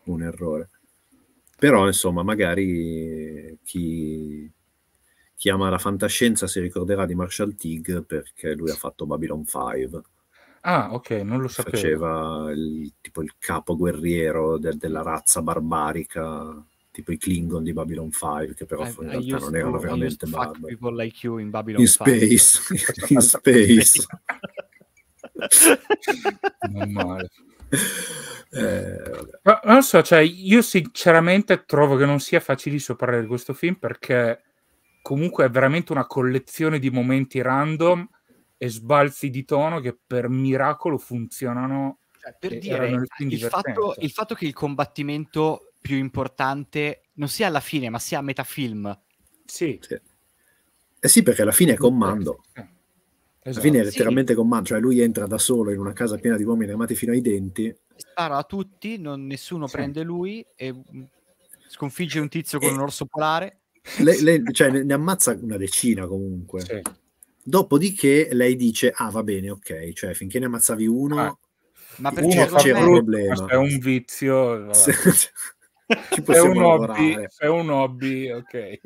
un errore. Però insomma, magari chi, chi ama la fantascienza si ricorderà di Marshall Teague perché lui ha fatto Babylon 5. Ah, ok, non lo sapevo. Faceva il, tipo il capo guerriero de- della razza barbarica tipo i Klingon di Babylon 5, che però eh, I, in realtà non erano to, veramente barbari. like you in Babylon in Space. in space. non male. Eh, Ma, non so, cioè, io sinceramente trovo che non sia facilissimo parlare di questo film perché comunque è veramente una collezione di momenti random e sbalzi di tono che per miracolo funzionano. Cioè, per dire, il fatto, il fatto che il combattimento più importante non sia alla fine, ma sia a metà film. Sì. sì. Eh sì, perché alla fine è comando. Esatto. Alla fine è letteralmente sì. comando, cioè lui entra da solo in una casa piena di uomini armati fino ai denti. Spara a tutti, non, nessuno sì. prende lui e mm, sconfigge un tizio con e... Eh. un orso polare. Lei, lei, cioè, ne, ne, ammazza una decina comunque. Sì. Dopodiché lei dice, ah va bene, ok, cioè finché ne ammazzavi uno... Ah. Ma perché uno c'era un problema. È un vizio. Vabbè. è un, hobby, è un hobby, ok.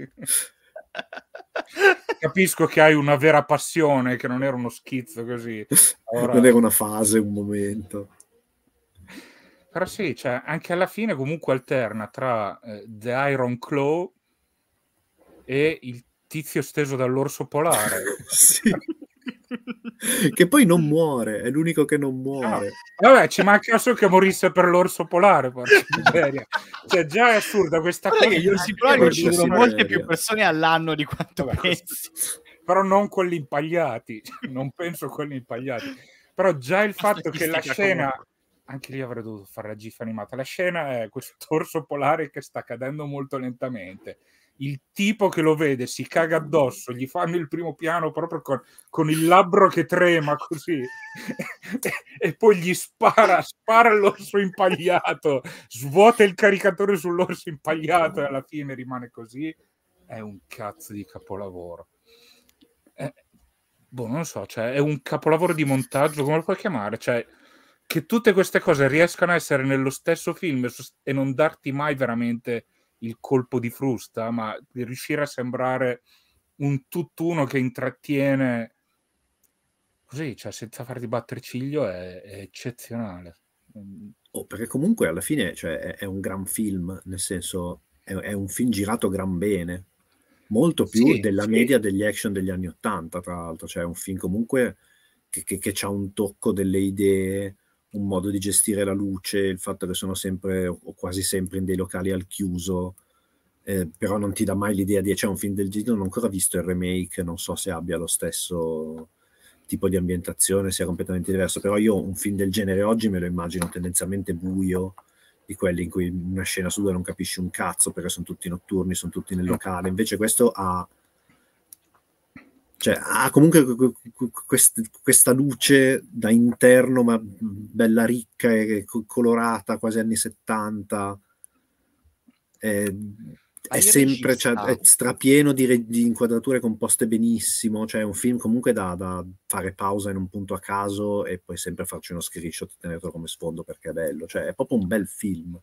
Capisco che hai una vera passione, che non era uno schizzo così. Ora... Non era una fase, un momento. Però sì, cioè, anche alla fine comunque alterna tra eh, The Iron Claw e il tizio steso dall'orso polare. sì che poi non muore, è l'unico che non muore. Ah, vabbè, ci manca solo che morisse per l'orso polare, Cioè, già è assurda questa Guarda cosa. Che gli orsi polari uccidono molte più persone all'anno di quanto vabbè, pensi. Però non quelli impagliati, cioè, non penso quelli impagliati. Però già il fatto che la scena... Comunque anche lì avrei dovuto fare la gif animata. La scena è questo orso polare che sta cadendo molto lentamente il tipo che lo vede si caga addosso, gli fanno il primo piano proprio con, con il labbro che trema così e, e, poi gli spara, spara all'orso impagliato, svuota il caricatore sull'orso impagliato e alla fine rimane così, è un cazzo di capolavoro. È, eh, boh, non so, cioè, è un capolavoro di montaggio, come lo puoi chiamare? Cioè, che tutte queste cose riescano a essere nello stesso film e non darti mai veramente il colpo di frusta, ma di riuscire a sembrare un tutt'uno che intrattiene così, cioè senza farti battere ciglio, è, è eccezionale. Oh, perché comunque alla fine cioè, è, è, un gran film, nel senso è, è, un film girato gran bene, molto più sì, della sì. media degli action degli anni Ottanta, tra l'altro, cioè è un film comunque che, che, che ha un tocco delle idee, un modo di gestire la luce, il fatto che sono sempre o quasi sempre in dei locali al chiuso, eh, però non ti dà mai l'idea di... C'è cioè, un film del genere, non ho ancora visto il remake, non so se abbia lo stesso tipo di ambientazione, sia completamente diverso, però io un film del genere oggi me lo immagino tendenzialmente buio, di quelli in cui una scena su due non capisci un cazzo perché sono tutti notturni, sono tutti nel mm. locale, invece questo ha cioè ha comunque quest, questa luce da interno, ma bella ricca e colorata, quasi anni 70. È, è sempre cioè, è strapieno di, di, inquadrature composte benissimo. Cioè, è un film comunque da, da, fare pausa in un punto a caso e poi sempre farci uno screenshot e tenerlo come sfondo perché è bello. Cioè, è proprio un bel film.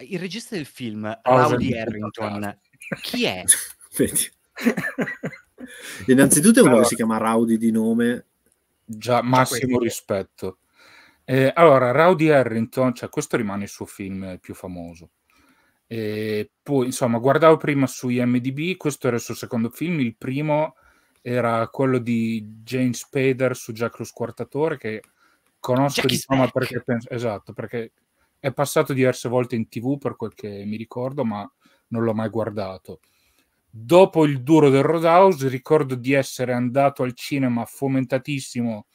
Il regista del film, oh, Rowdy Harrington, chi è? Vedi. Innanzitutto è uno allora, che si chiama Rowdy di nome. Già, massimo rispetto. Eh, allora, Rowdy Harrington, cioè questo rimane il suo film più famoso. E poi, insomma, guardavo prima su IMDb, questo era il suo secondo film, il primo era quello di James Spader su Jack lo Squartatore, che conosco Jack di diciamo, Roma perché, penso, esatto, perché è passato diverse volte in tv per quel che mi ricordo, ma non l'ho mai guardato. Dopo il duro del Roadhouse ricordo di essere andato al cinema fomentatissimo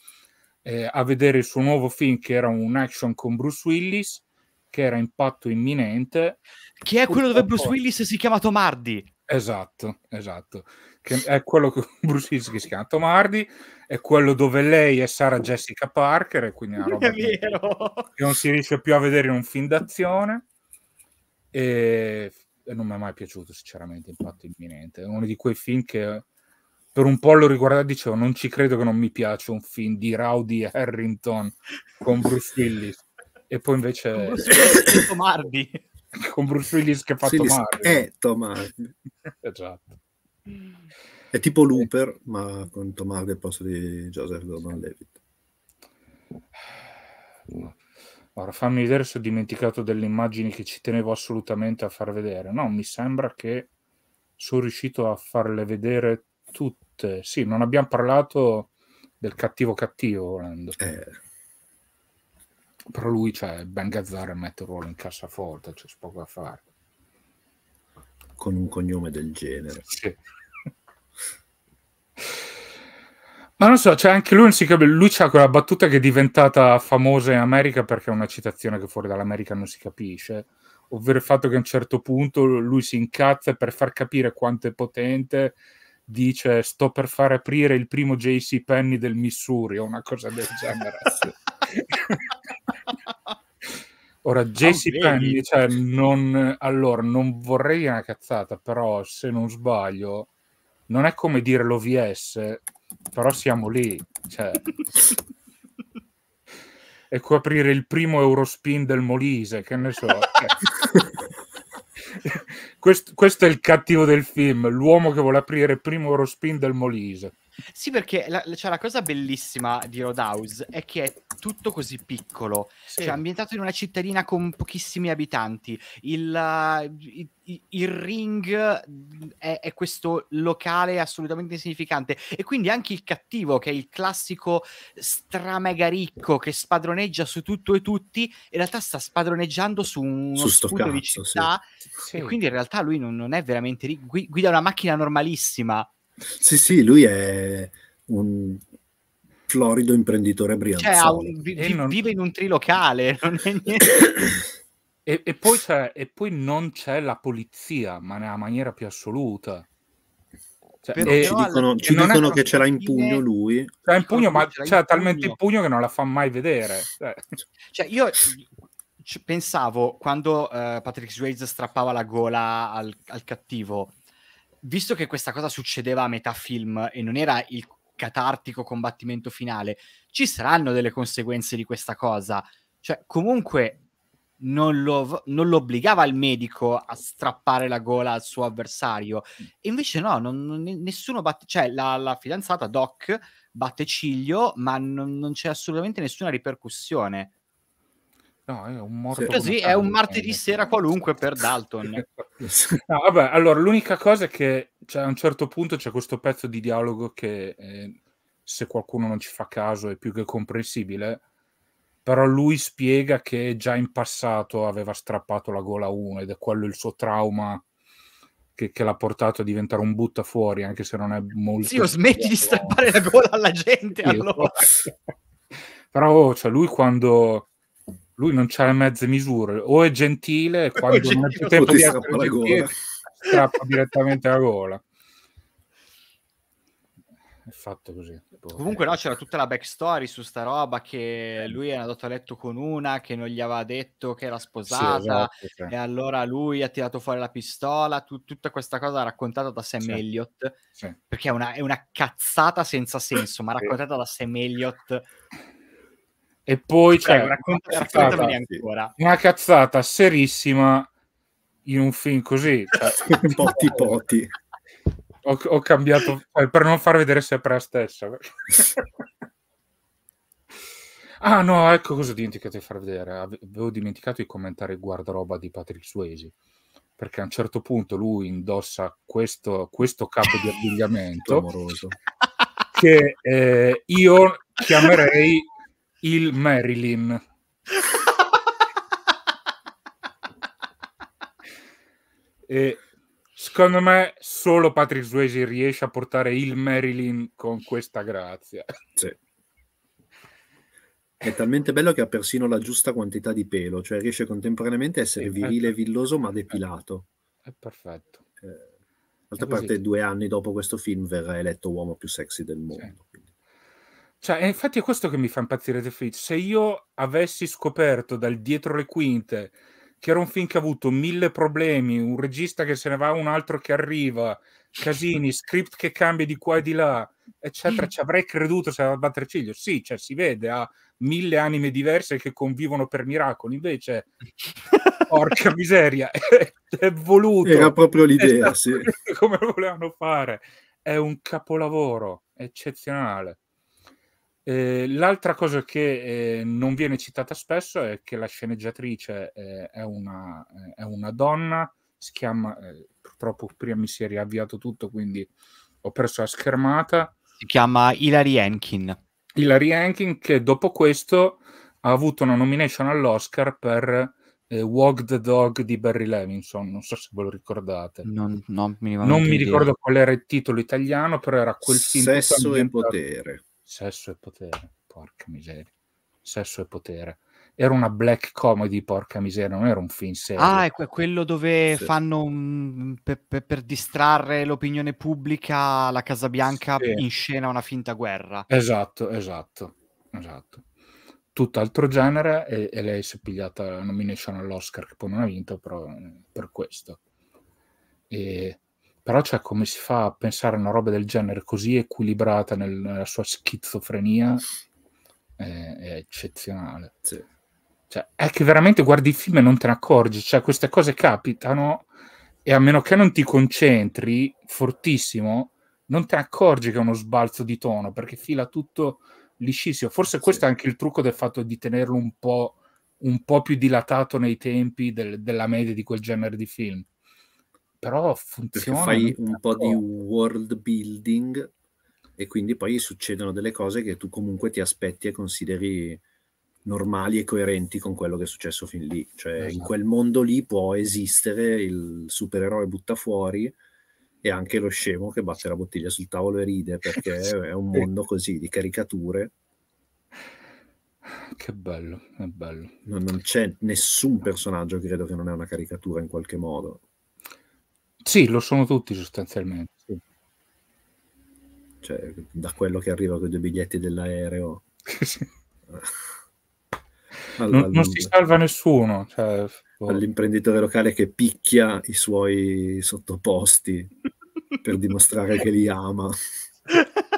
eh, a vedere il suo nuovo film che era un action con Bruce Willis che era impatto imminente. Che è quello dove Bruce Willis si chiama Tomardi. Esatto, esatto. Che è quello che Bruce Willis che si chiama Tomardi, è quello dove lei è Sara Jessica Parker, e quindi è una roba è che, non si riesce più a vedere in un film d'azione. E non mi è mai piaciuto sinceramente Impatto Imminente. È uno di quei film che per un po' lo riguardavo e dicevo non ci credo che non mi piace un film di Rowdy Harrington con Bruce Willis. E poi invece... Con Bruce Willis, con Bruce Willis che fa Willis Tomardi. È Tomardi. esatto. È tipo Looper, ma con Tom Tomardi al posto di Joseph Gordon-Levitt. Ora fammi vedere se ho dimenticato delle immagini che ci tenevo assolutamente a far vedere. No, mi sembra che sono riuscito a farle vedere tutte. Sì, non abbiamo parlato del cattivo cattivo volendo. Eh. Però lui, cioè, Ben Gazzara mette il ruolo in cassaforte, c'è cioè, poco da fare. Con un cognome del genere. Sì. Ma non so, c'è cioè, anche lui un sicuro. Lui c'ha quella battuta che è diventata famosa in America perché è una citazione che fuori dall'America non si capisce. Ovvero il fatto che a un certo punto lui si incazza e per far capire quanto è potente dice sto per far aprire il primo JC Penny del Missouri o una cosa del genere. Ora, ah, JC Penny, cioè, non, allora, non vorrei una cazzata, però se non sbaglio, non è come dire l'OVS però siamo lì. Cioè. e aprire il primo Eurospin del Molise, che ne so. Cioè. questo, questo, è il cattivo del film, l'uomo che vuole aprire il primo Eurospin del Molise. Sì, perché la, cioè, la cosa bellissima di Roadhouse è che è tutto così piccolo, sì. cioè ambientato in una cittadina con pochissimi abitanti. Il, uh, il, il ring mm, è, è, questo locale assolutamente insignificante e quindi anche il cattivo, che è il classico stramega ricco che spadroneggia su tutto e tutti, in realtà sta spadroneggiando su uno su scudo di città sì. e quindi in realtà lui non, non è veramente ricco, guida una macchina normalissima sì, sì, lui è un florido imprenditore brianzolo. Cioè, un, vi, non... vive in un trilocale, non è e, e, poi e, poi non c'è la polizia, ma nella maniera più assoluta. Cioè, e, ci dicono, ci dicono che ce l'ha in pugno lui. C'ha in pugno, ma c'è talmente in pugno che non la fa mai vedere. Cioè, cioè io pensavo quando uh, Patrick Swayze strappava la gola al, al cattivo visto che questa cosa succedeva a metà film e non era il catartico combattimento finale, ci saranno delle conseguenze di questa cosa. Cioè, comunque non lo, non lo obbligava il medico a strappare la gola al suo avversario. E invece no, non, non, nessuno batte... Cioè, la, la, fidanzata Doc batte ciglio, ma non, c'è assolutamente nessuna ripercussione. No, è un morto. Così è un martedì sera qualunque per Dalton. no, vabbè, allora l'unica cosa è che cioè, a un certo punto c'è questo pezzo di dialogo che eh, se qualcuno non ci fa caso è più che comprensibile, però lui spiega che già in passato aveva strappato la gola a uno ed è quello il suo trauma che, che l'ha portato a diventare un butta fuori, anche se non è molto... Sì, smetti di strappare la gola alla gente allora. Esatto. però oh, cioè, lui quando lui non c'ha le mezze misure, o è gentile, quando Oggi non c'è tempo di essere gentile, strappa direttamente la gola. È fatto così. Comunque no, c'era tutta la backstory su sta roba che lui è andato a letto con una che non gli aveva detto che era sposata sì, esatto, sì. e allora lui ha tirato fuori la pistola, tu, tutta questa cosa raccontata da Sam sì. Elliott, perché è una, è una, cazzata senza senso, ma raccontata da Sam Elliott e poi c'è cioè, racconta, una, cazzata, ancora. una cazzata serissima in un film così. Cioè, poti poti. Ho, ho, cambiato cioè, per non far vedere sempre la stessa. ah no, ecco cosa ho dimenticato di far vedere. Avevo dimenticato di commentare il guardaroba di Patrick Swayze perché a un certo punto lui indossa questo, questo capo di abbigliamento che eh, io chiamerei il Marilyn. e secondo me solo Patrick Swayze riesce a portare il Marilyn con questa grazia. Sì. È talmente bello che ha persino la giusta quantità di pelo, cioè riesce contemporaneamente a essere virile e villoso ma depilato. È perfetto. Eh, d'altra parte, due anni dopo questo film verrà eletto uomo più sexy del mondo. Sì. Cioè, infatti è questo che mi fa impazzire The Fridge. Se io avessi scoperto dal dietro le quinte che era un film che ha avuto mille problemi, un regista che se ne va, un altro che arriva, casini, script che cambia di qua e di là, eccetera, ci avrei creduto se a battere ciglio. Sì, cioè, si vede, ha mille anime diverse che convivono per miracoli, invece... Porca miseria, è, è voluto. Era proprio l'idea, esatto, sì. Come volevano fare. È un capolavoro eccezionale. Eh, l'altra cosa che eh, non viene citata spesso è che la sceneggiatrice eh, è, una, eh, è, una, donna, si chiama, eh, purtroppo prima mi si è riavviato tutto, quindi ho perso la schermata. Si chiama Hilary Hankin. Hilary Hankin che dopo questo ha avuto una nomination all'Oscar per eh, Walk the Dog di Barry Levinson, non so se ve lo ricordate. Non, non, non mi ricordo qual era il titolo italiano, però era quel film... Sesso e potere Sesso e potere, porca miseria. Sesso e potere. Era una black comedy, porca miseria, non era un film serio. Ah, è quello dove sì. fanno un, per, per, per, distrarre l'opinione pubblica la Casa Bianca sì. in scena una finta guerra. Esatto, esatto, esatto. Tutt'altro genere e, e lei si è pigliata la nomination all'Oscar che poi non ha vinto, però mm, per questo. E però cioè, come si fa a pensare a una roba del genere così equilibrata nel, nella sua schizofrenia è, è eccezionale. Sì. Cioè, è che veramente guardi il film e non te ne accorgi, cioè queste cose capitano e a meno che non ti concentri fortissimo, non te ne accorgi che è uno sbalzo di tono perché fila tutto liscissimo. Forse sì. questo è anche il trucco del fatto di tenerlo un po', un po più dilatato nei tempi del, della media di quel genere di film però funziona. Perché fai un po' di world building e quindi poi succedono delle cose che tu comunque ti aspetti e consideri normali e coerenti con quello che è successo fin lì. Cioè, esatto. in quel mondo lì può esistere il supereroe butta fuori e anche lo scemo che batte la bottiglia sul tavolo e ride, perché è un mondo così di caricature. Che bello, è bello. Non, non c'è nessun personaggio, credo, che non è una caricatura in qualche modo. Sì, lo sono tutti sostanzialmente. Sì. Cioè, da quello che arriva con i due biglietti dell'aereo. sì. non, non, si salva nessuno. Cioè... Boh. All'imprenditore locale che picchia i suoi sottoposti per dimostrare che li ama.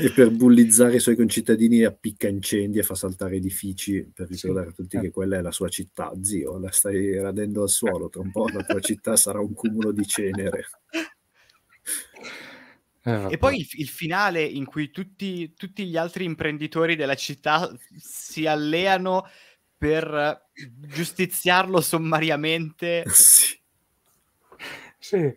e per bullizzare i suoi concittadini appicca incendi e fa saltare edifici per ricordare a tutti eh. che quella è la sua città, zio, la stai radendo al suolo, tra un po' la tua città sarà un cumulo di cenere. Eh, e poi il, il, finale in cui tutti, tutti gli altri imprenditori della città si alleano per giustiziarlo sommariamente. Sì. Sì,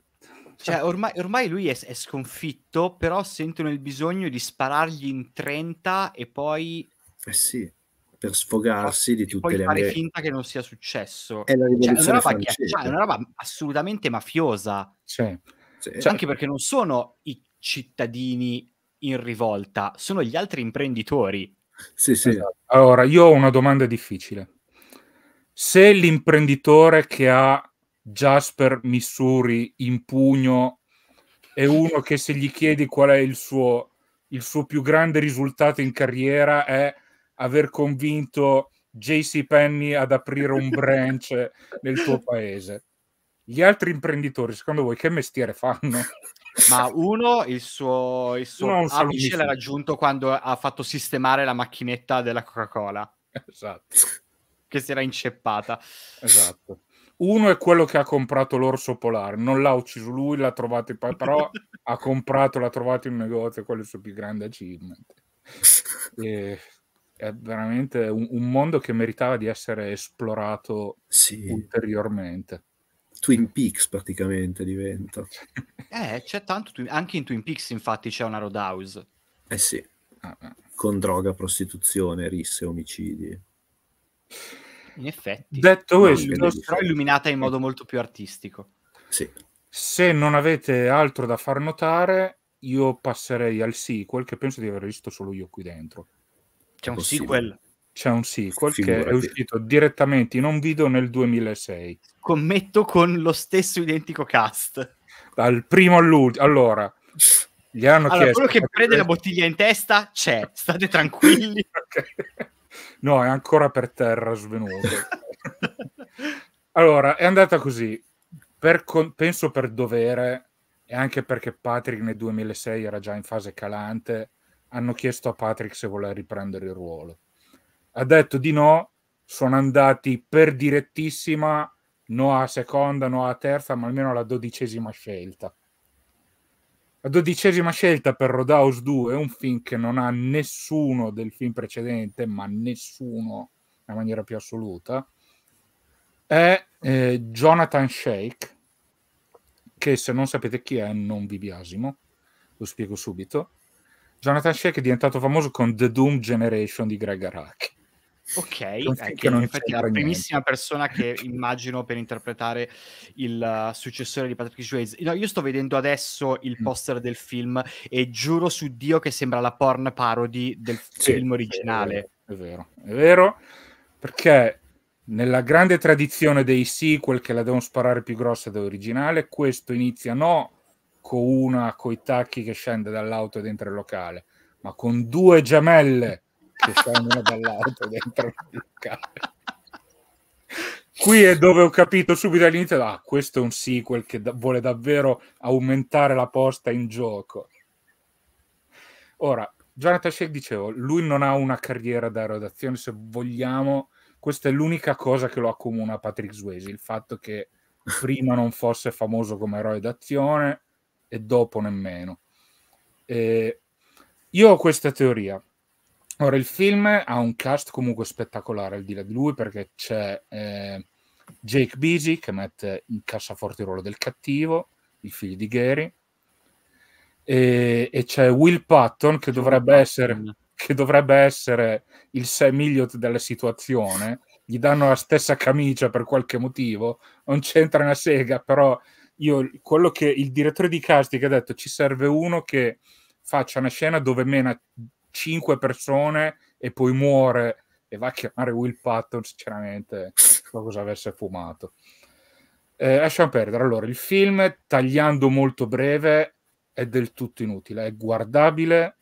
cioè, ormai, ormai lui è, è, sconfitto, però sentono il bisogno di sparargli in 30 e poi... Eh sì, per sfogarsi di tutte le... fare finta che non sia successo. È, cioè, è, una, roba che, cioè, è una, roba assolutamente mafiosa. Sì. Cioè, anche perché non sono i cittadini in rivolta, sono gli altri imprenditori. Sì, sì. Esatto. Allora, io ho una domanda difficile. Se l'imprenditore che ha Jasper Missouri in pugno e uno che se gli chiedi qual è il suo, il suo più grande risultato in carriera è aver convinto JC Penny ad aprire un branch nel tuo paese. Gli altri imprenditori, secondo voi, che mestiere fanno? Ma uno, il suo, il suo no, apice l'ha raggiunto quando ha fatto sistemare la macchinetta della Coca-Cola. Esatto. Che si era inceppata. Esatto. Uno è quello che ha comprato l'orso polare, non l'ha ucciso lui, l'ha trovato, però ha comprato, l'ha trovato in un negozio, quello è il suo più grande achievement. E, è veramente un, un, mondo che meritava di essere esplorato sì. ulteriormente. Twin Peaks praticamente diventa. Eh, c'è tanto, anche in Twin Peaks infatti c'è una roadhouse. Eh sì, ah, ah. con droga, prostituzione, risse, omicidi in effetti. Detto questo, però illuminata in modo molto più artistico. Sì. Se non avete altro da far notare, io passerei al sequel che penso di aver visto solo io qui dentro. C'è un Possibile. sequel? C'è un sequel Figurati. che è uscito direttamente in un video nel 2006. Commetto con lo stesso identico cast. Dal primo all'ultimo. Allora, gli hanno allora, chiesto... Quello che prende la bottiglia in testa c'è, state tranquilli. okay. No, è ancora per terra svenuto. allora, è andata così. Per con- penso per dovere, e anche perché Patrick nel 2006 era già in fase calante, hanno chiesto a Patrick se voleva riprendere il ruolo. Ha detto di no, sono andati per direttissima, no a seconda, no a terza, ma almeno alla dodicesima scelta. La dodicesima scelta per Roadhouse 2 è un film che non ha nessuno del film precedente, ma nessuno in maniera più assoluta, è eh, Jonathan Shake, che se non sapete chi è non vi biasimo, lo spiego subito. Jonathan Shake è diventato famoso con The Doom Generation di Greg Araki. Ok, eh, che non infatti è la primissima niente. persona che immagino per interpretare il eh, successore di Patrick Swayze. No, io sto vedendo adesso il mm. poster mm. del film e giuro su Dio che sembra la porn parody del sì, film originale. È vero, è vero, perché nella grande tradizione dei sequel che la devono sparare più grossa dell'originale, questo inizia no con una coi tacchi che scende dall'auto dentro il locale, ma con due gemelle che stanno uno dall'altro dentro il carro. Qui è dove ho capito subito all'inizio, ah, questo è un sequel che da- vuole davvero aumentare la posta in gioco. Ora, Jonathan Sheik dicevo, lui non ha una carriera da rodazione, se vogliamo, questa è l'unica cosa che lo accomuna a Patrick Swayze, il fatto che prima non fosse famoso come eroe d'azione e dopo nemmeno. Eh, io ho questa teoria, Ora, il film ha un cast comunque spettacolare al di là di lui perché c'è eh, Jake Beasy che mette in cassaforte il ruolo del cattivo, il figlio di Gary, e, e c'è Will Patton che dovrebbe, essere, che dovrebbe essere il Sam Elliott della situazione, gli danno la stessa camicia per qualche motivo, non c'entra una sega, però io quello che il direttore di casting ha detto ci serve uno che faccia una scena dove mena cinque persone e poi muore e va a chiamare Will Patton, sinceramente, cosa avesse fumato. Eh, lasciamo perdere. Allora, il film, tagliando molto breve, è del tutto inutile. È guardabile,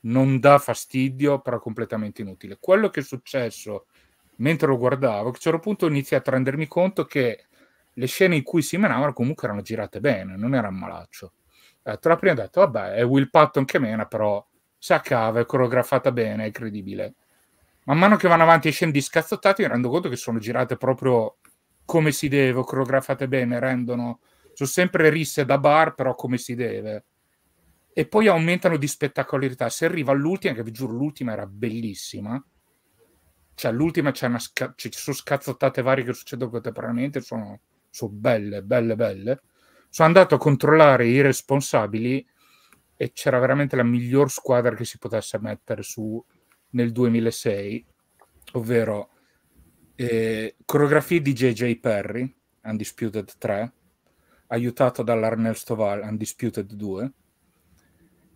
non dà fastidio, però completamente inutile. Quello che è successo mentre lo guardavo, a un certo punto iniziai a rendermi conto che le scene in cui si menavano comunque erano girate bene, non era un malaccio. Eh, tra la prima ho detto, vabbè, è Will Patton che mena, però si accava, è coreografata bene, è credibile. Man mano che vanno avanti e scendi scazzottati, mi rendo conto che sono girate proprio come si deve, coreografate bene, rendono... Sono sempre risse da bar, però come si deve. E poi aumentano di spettacolarità. Se arriva all'ultima, che vi giuro, l'ultima era bellissima. Cioè, l'ultima c'è una sca- ci sono scazzottate varie che succedono contemporaneamente, sono, sono belle, belle, belle. Sono andato a controllare i responsabili e c'era veramente la miglior squadra che si potesse mettere su nel 2006, ovvero eh, coreografie di J.J. Perry, Undisputed 3, aiutato dall'Arnel Stoval, Undisputed 2,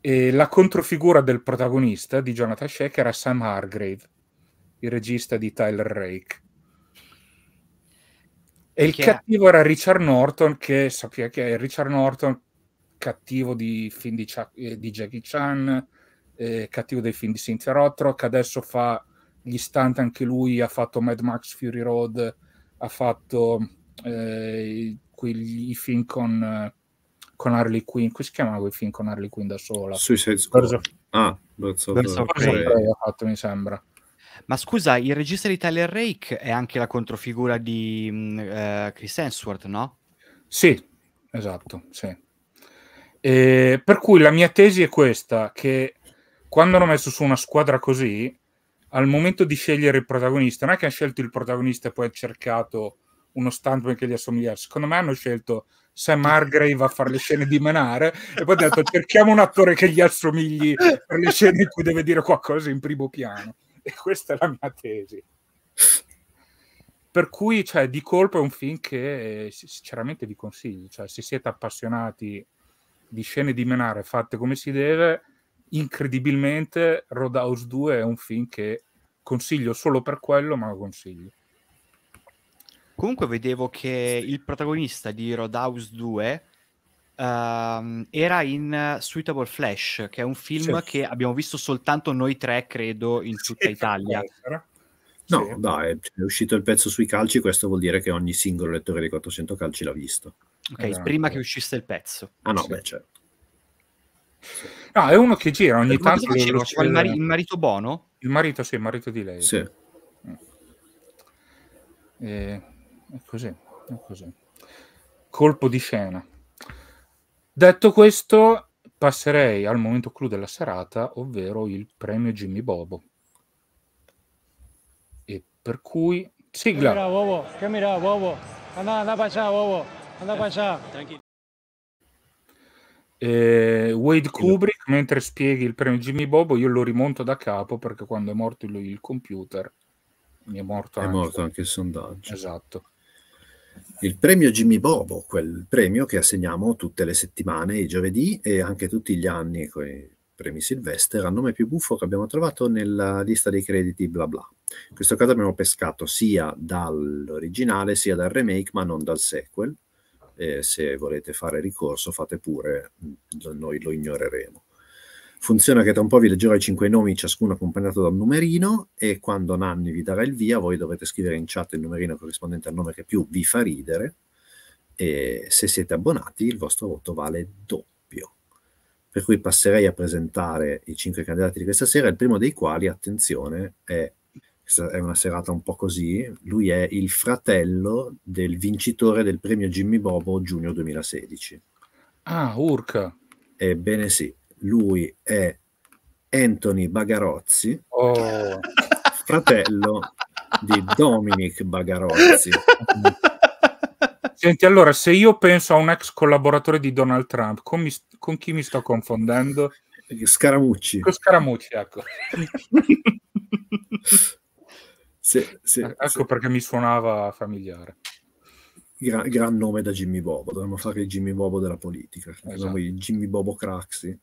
e la controfigura del protagonista di Jonathan Sheck era Sam Hargrave, il regista di Tyler Rake. E il cattivo era Richard Norton, che sapeva che Richard Norton cattivo di film di, Chuck, eh, di Jackie Chan, eh, cattivo dei film di Cynthia Rothrock, adesso fa gli stunt anche lui, ha fatto Mad Max Fury Road, ha fatto eh, quegli film con, con Harley Quinn, come si chiamano quei film con Harley Quinn da sola? Suicide Squad. Ah, non so Birds ha fatto, mi sembra. Ma scusa, il regista di Tyler Rake è anche la controfigura di uh, Chris Hemsworth, no? Sì, esatto, sì. E per cui la mia tesi è questa, che quando hanno messo su una squadra così, al momento di scegliere il protagonista, non è che hanno scelto il protagonista e poi hanno cercato uno stuntman che gli assomiglia. Secondo me hanno scelto Sam Hargrave a fare le scene di Menare e poi ha detto cerchiamo un attore che gli assomigli per le scene in cui deve dire qualcosa in primo piano. E questa è la mia tesi. Per cui, cioè, di colpo è un film che eh, sinceramente vi consiglio. Cioè, se siete appassionati di scene di menare fatte come si deve, incredibilmente Roadhouse 2 è un film che consiglio solo per quello, ma lo consiglio. Comunque vedevo che il protagonista di Roadhouse 2 uh, ehm, era in Suitable Flash, che è un film certo. che abbiamo visto soltanto noi tre, credo, in tutta sì, Italia. No, sì. no, è uscito il pezzo sui calci, questo vuol dire che ogni singolo lettore di 400 calci l'ha visto. Ok, esatto. prima che uscisse il pezzo. Ah no, sì. beh, certo. No, è uno che gira ogni tanto. Lo, lo il, mari- il, marito Bono? Il marito, sì, il marito di lei. Sì. E... Eh, è così, è così. Colpo di scena. Detto questo, passerei al momento clou della serata, ovvero il premio Jimmy Bobo. E per cui... Sigla. Camera, bobo. Camera, bobo. Andà, andà, bacia, bobo. Anda qua, Eh, Wade Kubrick, mentre spieghi il premio Jimmy Bobo, io lo rimonto da capo perché quando è morto lui il computer mi è morto, è anche. morto anche il sondaggio. Esatto. Il premio Jimmy Bobo, quel premio che assegniamo tutte le settimane, i giovedì e anche tutti gli anni con i premi Silvester, al nome più buffo che abbiamo trovato nella lista dei crediti bla bla. In questo caso abbiamo pescato sia dall'originale sia dal remake, ma non dal sequel e se volete fare ricorso fate pure, noi lo ignoreremo. Funziona che tra un po' vi leggerò i cinque nomi, ciascuno accompagnato da un numerino, e quando Nanni vi darà il via, voi dovete scrivere in chat il numerino corrispondente al nome che più vi fa ridere, e se siete abbonati il vostro voto vale doppio. Per cui passerei a presentare i cinque candidati di questa sera, il primo dei quali, attenzione, è è una serata un po' così, lui è il fratello del vincitore del premio Jimmy Bobo giugno 2016. Ah, urca. Ebbene sì, lui è Anthony Bagarozzi, oh. fratello di Dominic Bagarozzi. Senti, allora, se io penso a un ex collaboratore di Donald Trump, con, mi, con chi mi sto confondendo? Scaramucci. Con Scaramucci, ecco. Se, se, eh, ecco se. perché mi suonava familiare. Gra- gran nome da Jimmy Bobo, dovremmo fare il Jimmy Bobo della politica. Esatto. Noi Jimmy Bobo Craxi.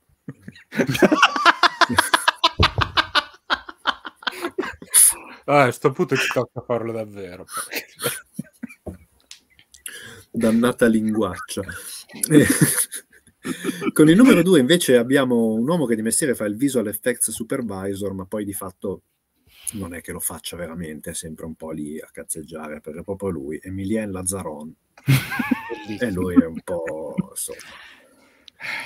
ah, a questo punto ci tocca farlo davvero. Dannata linguaccia. Eh, con il numero 2 invece abbiamo un uomo che di mestiere fa il visual effects supervisor, ma poi di fatto non è che lo faccia veramente, è sempre un po' lì a cazzeggiare, perché proprio lui, Emilien Lazzaron, e lui è un po', insomma,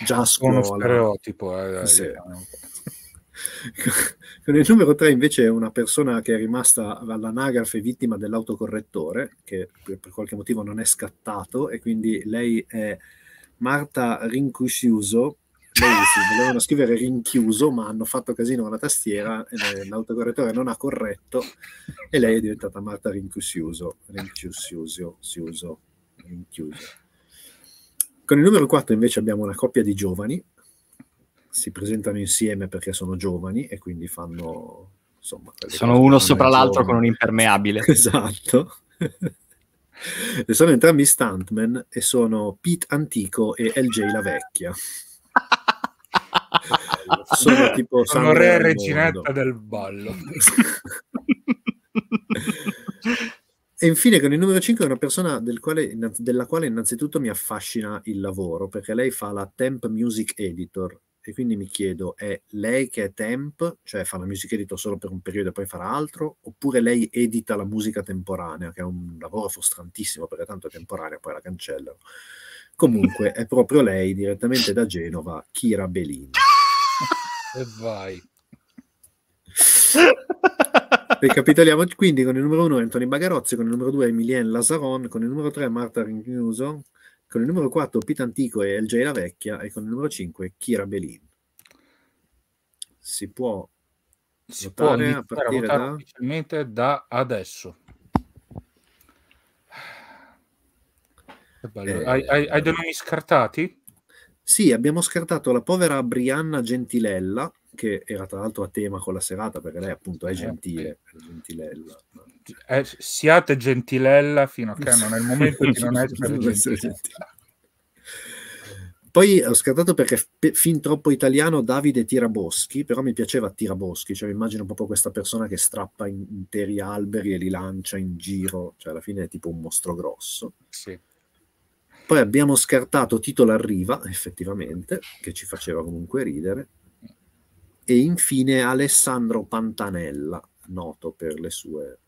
già a scuola. Uno stereotipo, eh, dai, sì. Con il numero 3 invece è una persona che è rimasta all'anagrafe vittima dell'autocorrettore, che per qualche motivo non è scattato, e quindi lei è Marta Rincusciuso lei volevano scrivere rinchiuso, ma hanno fatto casino con la tastiera, l'autocorrettore non ha corretto e lei è diventata Marta Rinchiusiuso. Rinchiusiuso, rinchiuso. Con il numero 4 invece abbiamo una coppia di giovani, si presentano insieme perché sono giovani e quindi fanno... Insomma, sono uno sopra l'altro con un impermeabile. Esatto. e sono entrambi stuntmen e sono Pete Antico e LJ La Vecchia sono tipo sono re reginetta del ballo e infine con il numero 5 è una persona del quale, della quale innanzitutto mi affascina il lavoro perché lei fa la temp music editor e quindi mi chiedo è lei che è temp cioè fa la music editor solo per un periodo e poi farà altro oppure lei edita la musica temporanea che è un lavoro frustrantissimo perché tanto è temporanea poi la cancellano Comunque è proprio lei, direttamente da Genova, Kira Belin. E vai. Ricapitoliamo quindi con il numero 1 Anthony Bagarozzi, con il numero 2 Emilienne Lazaron, con il numero 3 Marta Ringnuso, con il numero 4 Pita Antico e LJ La Vecchia e con il numero 5 Kira Belin. Si può si votare può a partire da... da adesso. Eh, hai, hai, hai dei nomi scartati? Sì, abbiamo scartato la povera Brianna Gentilella, che era tra l'altro a tema con la serata, perché lei appunto è eh, gentile. È gentilella. Eh, siate gentilella fino a che non è il momento di non essere gentile. Poi eh, ho scartato perché fin troppo italiano Davide Tiraboschi, però mi piaceva Tiraboschi, cioè immagino proprio questa persona che strappa interi alberi e li lancia in giro, cioè alla fine è tipo un mostro grosso. Sì. Poi abbiamo scartato Tito Larriva, effettivamente, che ci faceva comunque ridere. E infine Alessandro Pantanella, noto per le sue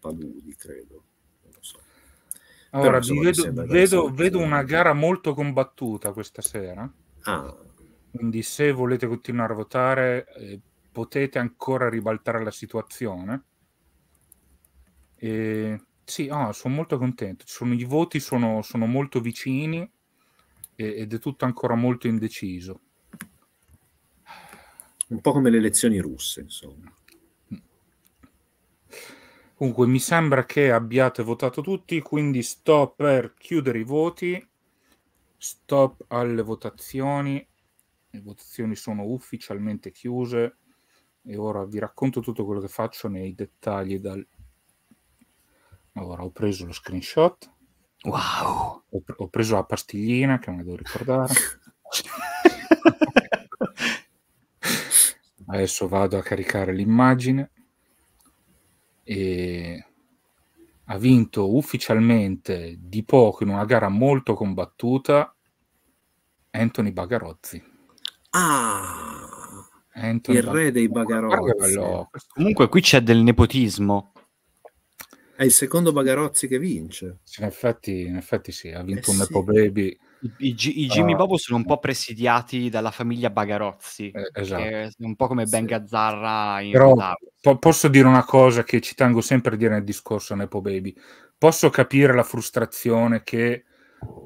paludi, credo. Allora, Però, insomma, vedo, vedo, vedo una gara molto combattuta questa sera. Ah. Quindi se volete continuare a votare eh, potete ancora ribaltare la situazione. E sì, ah, sono molto contento. Sono, I voti sono, sono molto vicini e, ed è tutto ancora molto indeciso. Un po' come le elezioni russe, insomma. Comunque, mi sembra che abbiate votato tutti, quindi sto per chiudere i voti. Stop alle votazioni. Le votazioni sono ufficialmente chiuse e ora vi racconto tutto quello che faccio nei dettagli dal allora, ho preso lo screenshot. Wow! Ho, ho preso la pastiglina che me devo ricordare. Adesso vado a caricare l'immagine e ha vinto ufficialmente di poco in una gara molto combattuta Anthony Bagarozzi. Ah! Anthony il Bagarozzi. re dei Bagarozzi. Comunque qui c'è del nepotismo. È il secondo Bagarozzi che vince. Sì, infatti, in effetti sì, ha vinto eh un sì. Nepo Baby. I, i, i Jimmy uh, Bobo sono un po' presidiati dalla famiglia Bagarozzi, eh, esatto. un po' come Ben sì. Gazzarra in Però po- posso dire una cosa che ci tengo sempre a dire nel discorso Nepo Baby. Posso capire la frustrazione che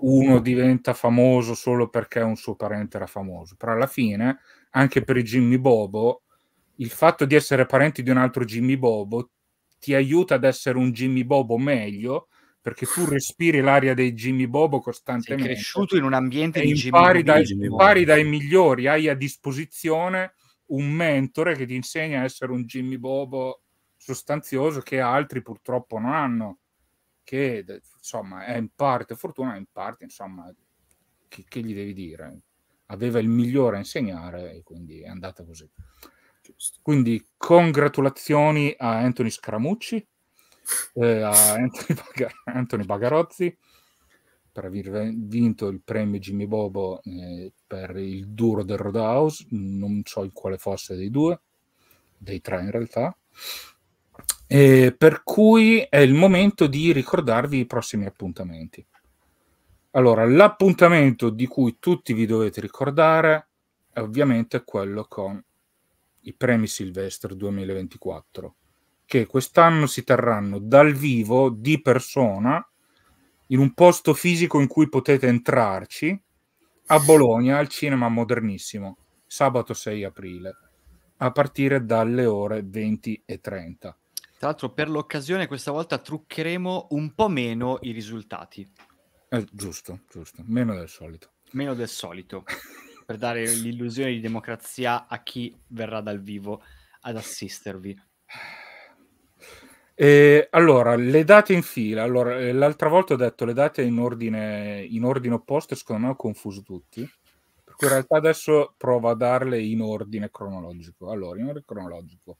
uno diventa famoso solo perché un suo parente era famoso, però alla fine anche per i Jimmy Bobo il fatto di essere parenti di un altro Jimmy Bobo ti aiuta ad essere un Jimmy Bobo meglio, perché tu respiri l'aria dei Jimmy Bobo costantemente. Sei cresciuto in un ambiente di impari Jimmy, dai, Jimmy impari Bobo. dai migliori, hai a disposizione un mentore che ti insegna a essere un Jimmy Bobo sostanzioso che altri purtroppo non hanno, che insomma è in parte fortuna, in parte insomma che, che gli devi dire? Aveva il migliore a insegnare e quindi è andata così quindi congratulazioni a Anthony Scaramucci, eh, a Anthony, Bagar- Anthony, Bagarozzi per aver vinto il premio Jimmy Bobo eh, per il duro del Roadhouse, non so il quale fosse dei due, dei tre in realtà. Eh, per cui è il momento di ricordarvi i prossimi appuntamenti. Allora, l'appuntamento di cui tutti vi dovete ricordare è ovviamente quello con i premi Silvestre 2024, che quest'anno si terranno dal vivo di persona in un posto fisico in cui potete entrarci a Bologna al cinema modernissimo sabato 6 aprile a partire dalle ore 20 e 30. Tra l'altro per l'occasione questa volta truccheremo un po' meno i risultati. Eh, giusto, giusto, meno del solito. Meno del solito. per dare l'illusione di democrazia a chi verrà dal vivo ad assistervi. Eh, allora, le date in fila. Allora, eh, l'altra volta ho detto le date in ordine, in ordine opposto, secondo me ho confuso tutti. Per cui in realtà adesso provo a darle in ordine cronologico. Allora, in ordine cronologico.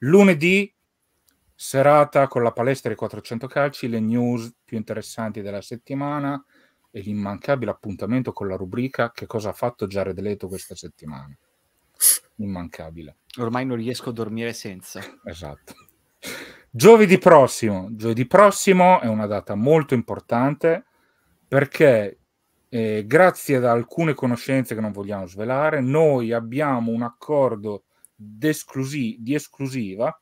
Lunedì, serata con la palestra di 400 calci, le news più interessanti della settimana, e l'immancabile appuntamento con la rubrica Che cosa ha fatto Jared Leto questa settimana? Immancabile. Ormai non riesco a dormire senza. Esatto. Giovedì prossimo. Giovedì prossimo è una data molto importante perché eh, grazie ad alcune conoscenze che non vogliamo svelare, noi abbiamo un accordo di esclusiva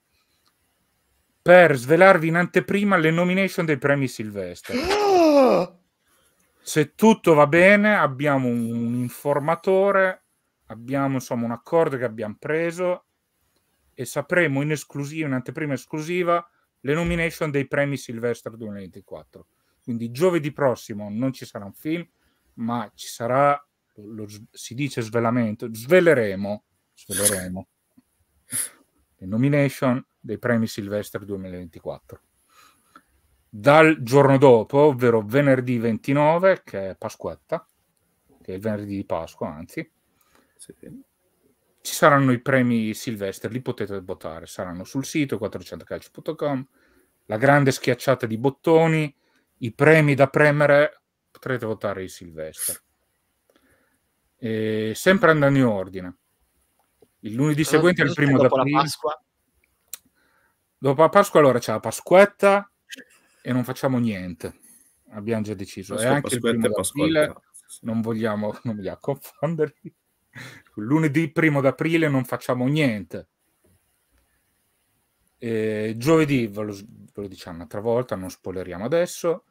per svelarvi in anteprima le nomination dei premi Silvestre. Oh! Ah! se tutto va bene, abbiamo un, informatore, abbiamo insomma un accordo che abbiamo preso e sapremo in esclusiva, in anteprima esclusiva, le nomination dei premi Sylvester 2024. Quindi giovedì prossimo non ci sarà un film, ma ci sarà, lo, lo, si dice svelamento, sveleremo, sveleremo le nomination dei premi Sylvester 2024 dal giorno dopo, ovvero venerdì 29, che è Pasquetta, che è il venerdì di Pasqua, anzi, sì. ci saranno i premi Silvestri, li potete votare, saranno sul sito 400calcio.com, la grande schiacciata di bottoni, i premi da premere, potrete votare i Silvestri. E sempre andando in ordine. Il lunedì seguente è il primo da d'aprile. Pasqua. Dopo la Pasqua allora c'è la Pasquetta, e non facciamo niente. Abbiamo già deciso. Pasqua, e anche Pasquetta, il primo d'aprile non vogliamo, non vogliamo confonderli. Lunedì primo d'aprile non facciamo niente. E giovedì ve lo, ve lo diciamo un'altra volta, non spoileriamo adesso,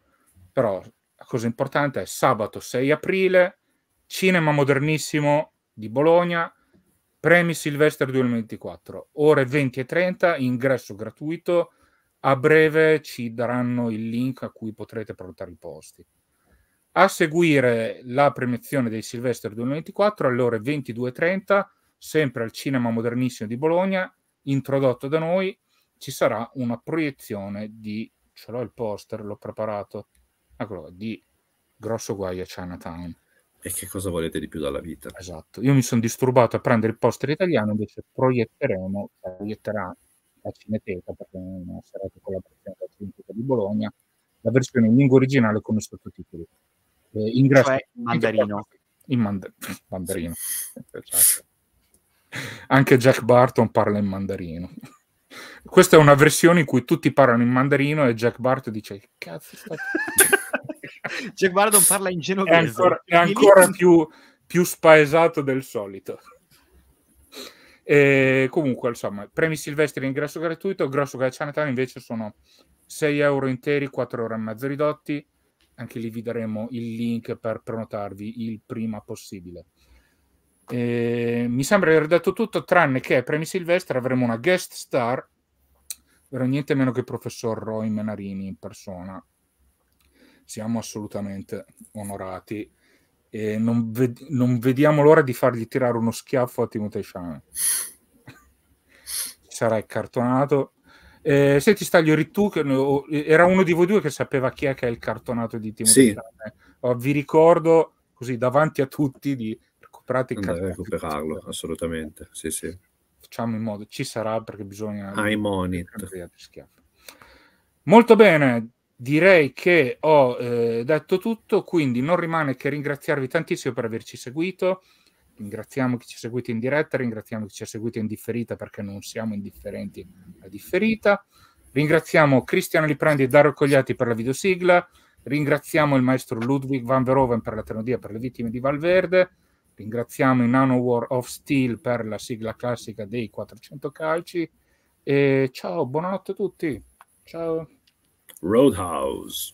però la cosa importante è sabato 6 aprile, Cinema Modernissimo di Bologna, Premi Silvestre 2024, ore 20 e 30, ingresso gratuito a breve ci daranno il link a cui potrete prenotare i posti. A seguire la premiazione dei Silvestri 2024 alle ore 22.30, sempre al Cinema Modernissimo di Bologna, introdotto da noi, ci sarà una proiezione di, ce l'ho il poster, l'ho preparato, eccolo, di Grosso Guaio a Chinatown. E che cosa volete di più dalla vita? Esatto, io mi sono disturbato a prendere il poster italiano, invece proietteremo, proietterà la Cineteca, perché è una serata collaborazione con la Cineteca di Bologna, la versione in lingua originale con sottotitoli. Eh, in cioè, mandarino. In mand- mandarino. Sì. Esatto. Anche Jack Barton parla in mandarino. Questa è una versione in cui tutti parlano in mandarino e Jack Barton dice cazzo sta... Jack Barton parla in genovese. È ancora, è ancora più, più spaesato del solito. E comunque, insomma, premi silvestri ingresso gratuito, grosso calciano invece sono 6 euro interi, 4 euro e mezzo ridotti. Anche lì vi daremo il link per prenotarvi il prima possibile. E mi sembra di aver detto tutto, tranne che ai premi silvestri avremo una guest star, però niente meno che il professor Roy Menarini in persona. Siamo assolutamente onorati e non, ved- non vediamo l'ora di fargli tirare uno schiaffo a Timothée Chalamet. Sarà cartonato. Eh, senti Staglio, eri tu che era uno di voi due che sapeva chi è che è il cartonato di Timothée sì. Chalamet. Oh, vi ricordo così davanti a tutti di recuperare il cartonato. recuperarlo, assolutamente. Sì, sì. Facciamo in modo, ci sarà perché bisogna... Ah, I monit. Molto bene, direi che ho eh, detto tutto, quindi non rimane che ringraziarvi tantissimo per averci seguito. Ringraziamo chi ci ha seguito in diretta, ringraziamo chi ci ha seguito in differita perché non siamo indifferenti a differita. Ringraziamo Cristiano Liprandi e Dario Cogliati per la videosigla. Ringraziamo il maestro Ludwig van Veroven per la tenodia per le vittime di Valverde. Ringraziamo i Nano War of Steel per la sigla classica dei 400 calci. E ciao, buonanotte a tutti. Ciao. Roadhouse.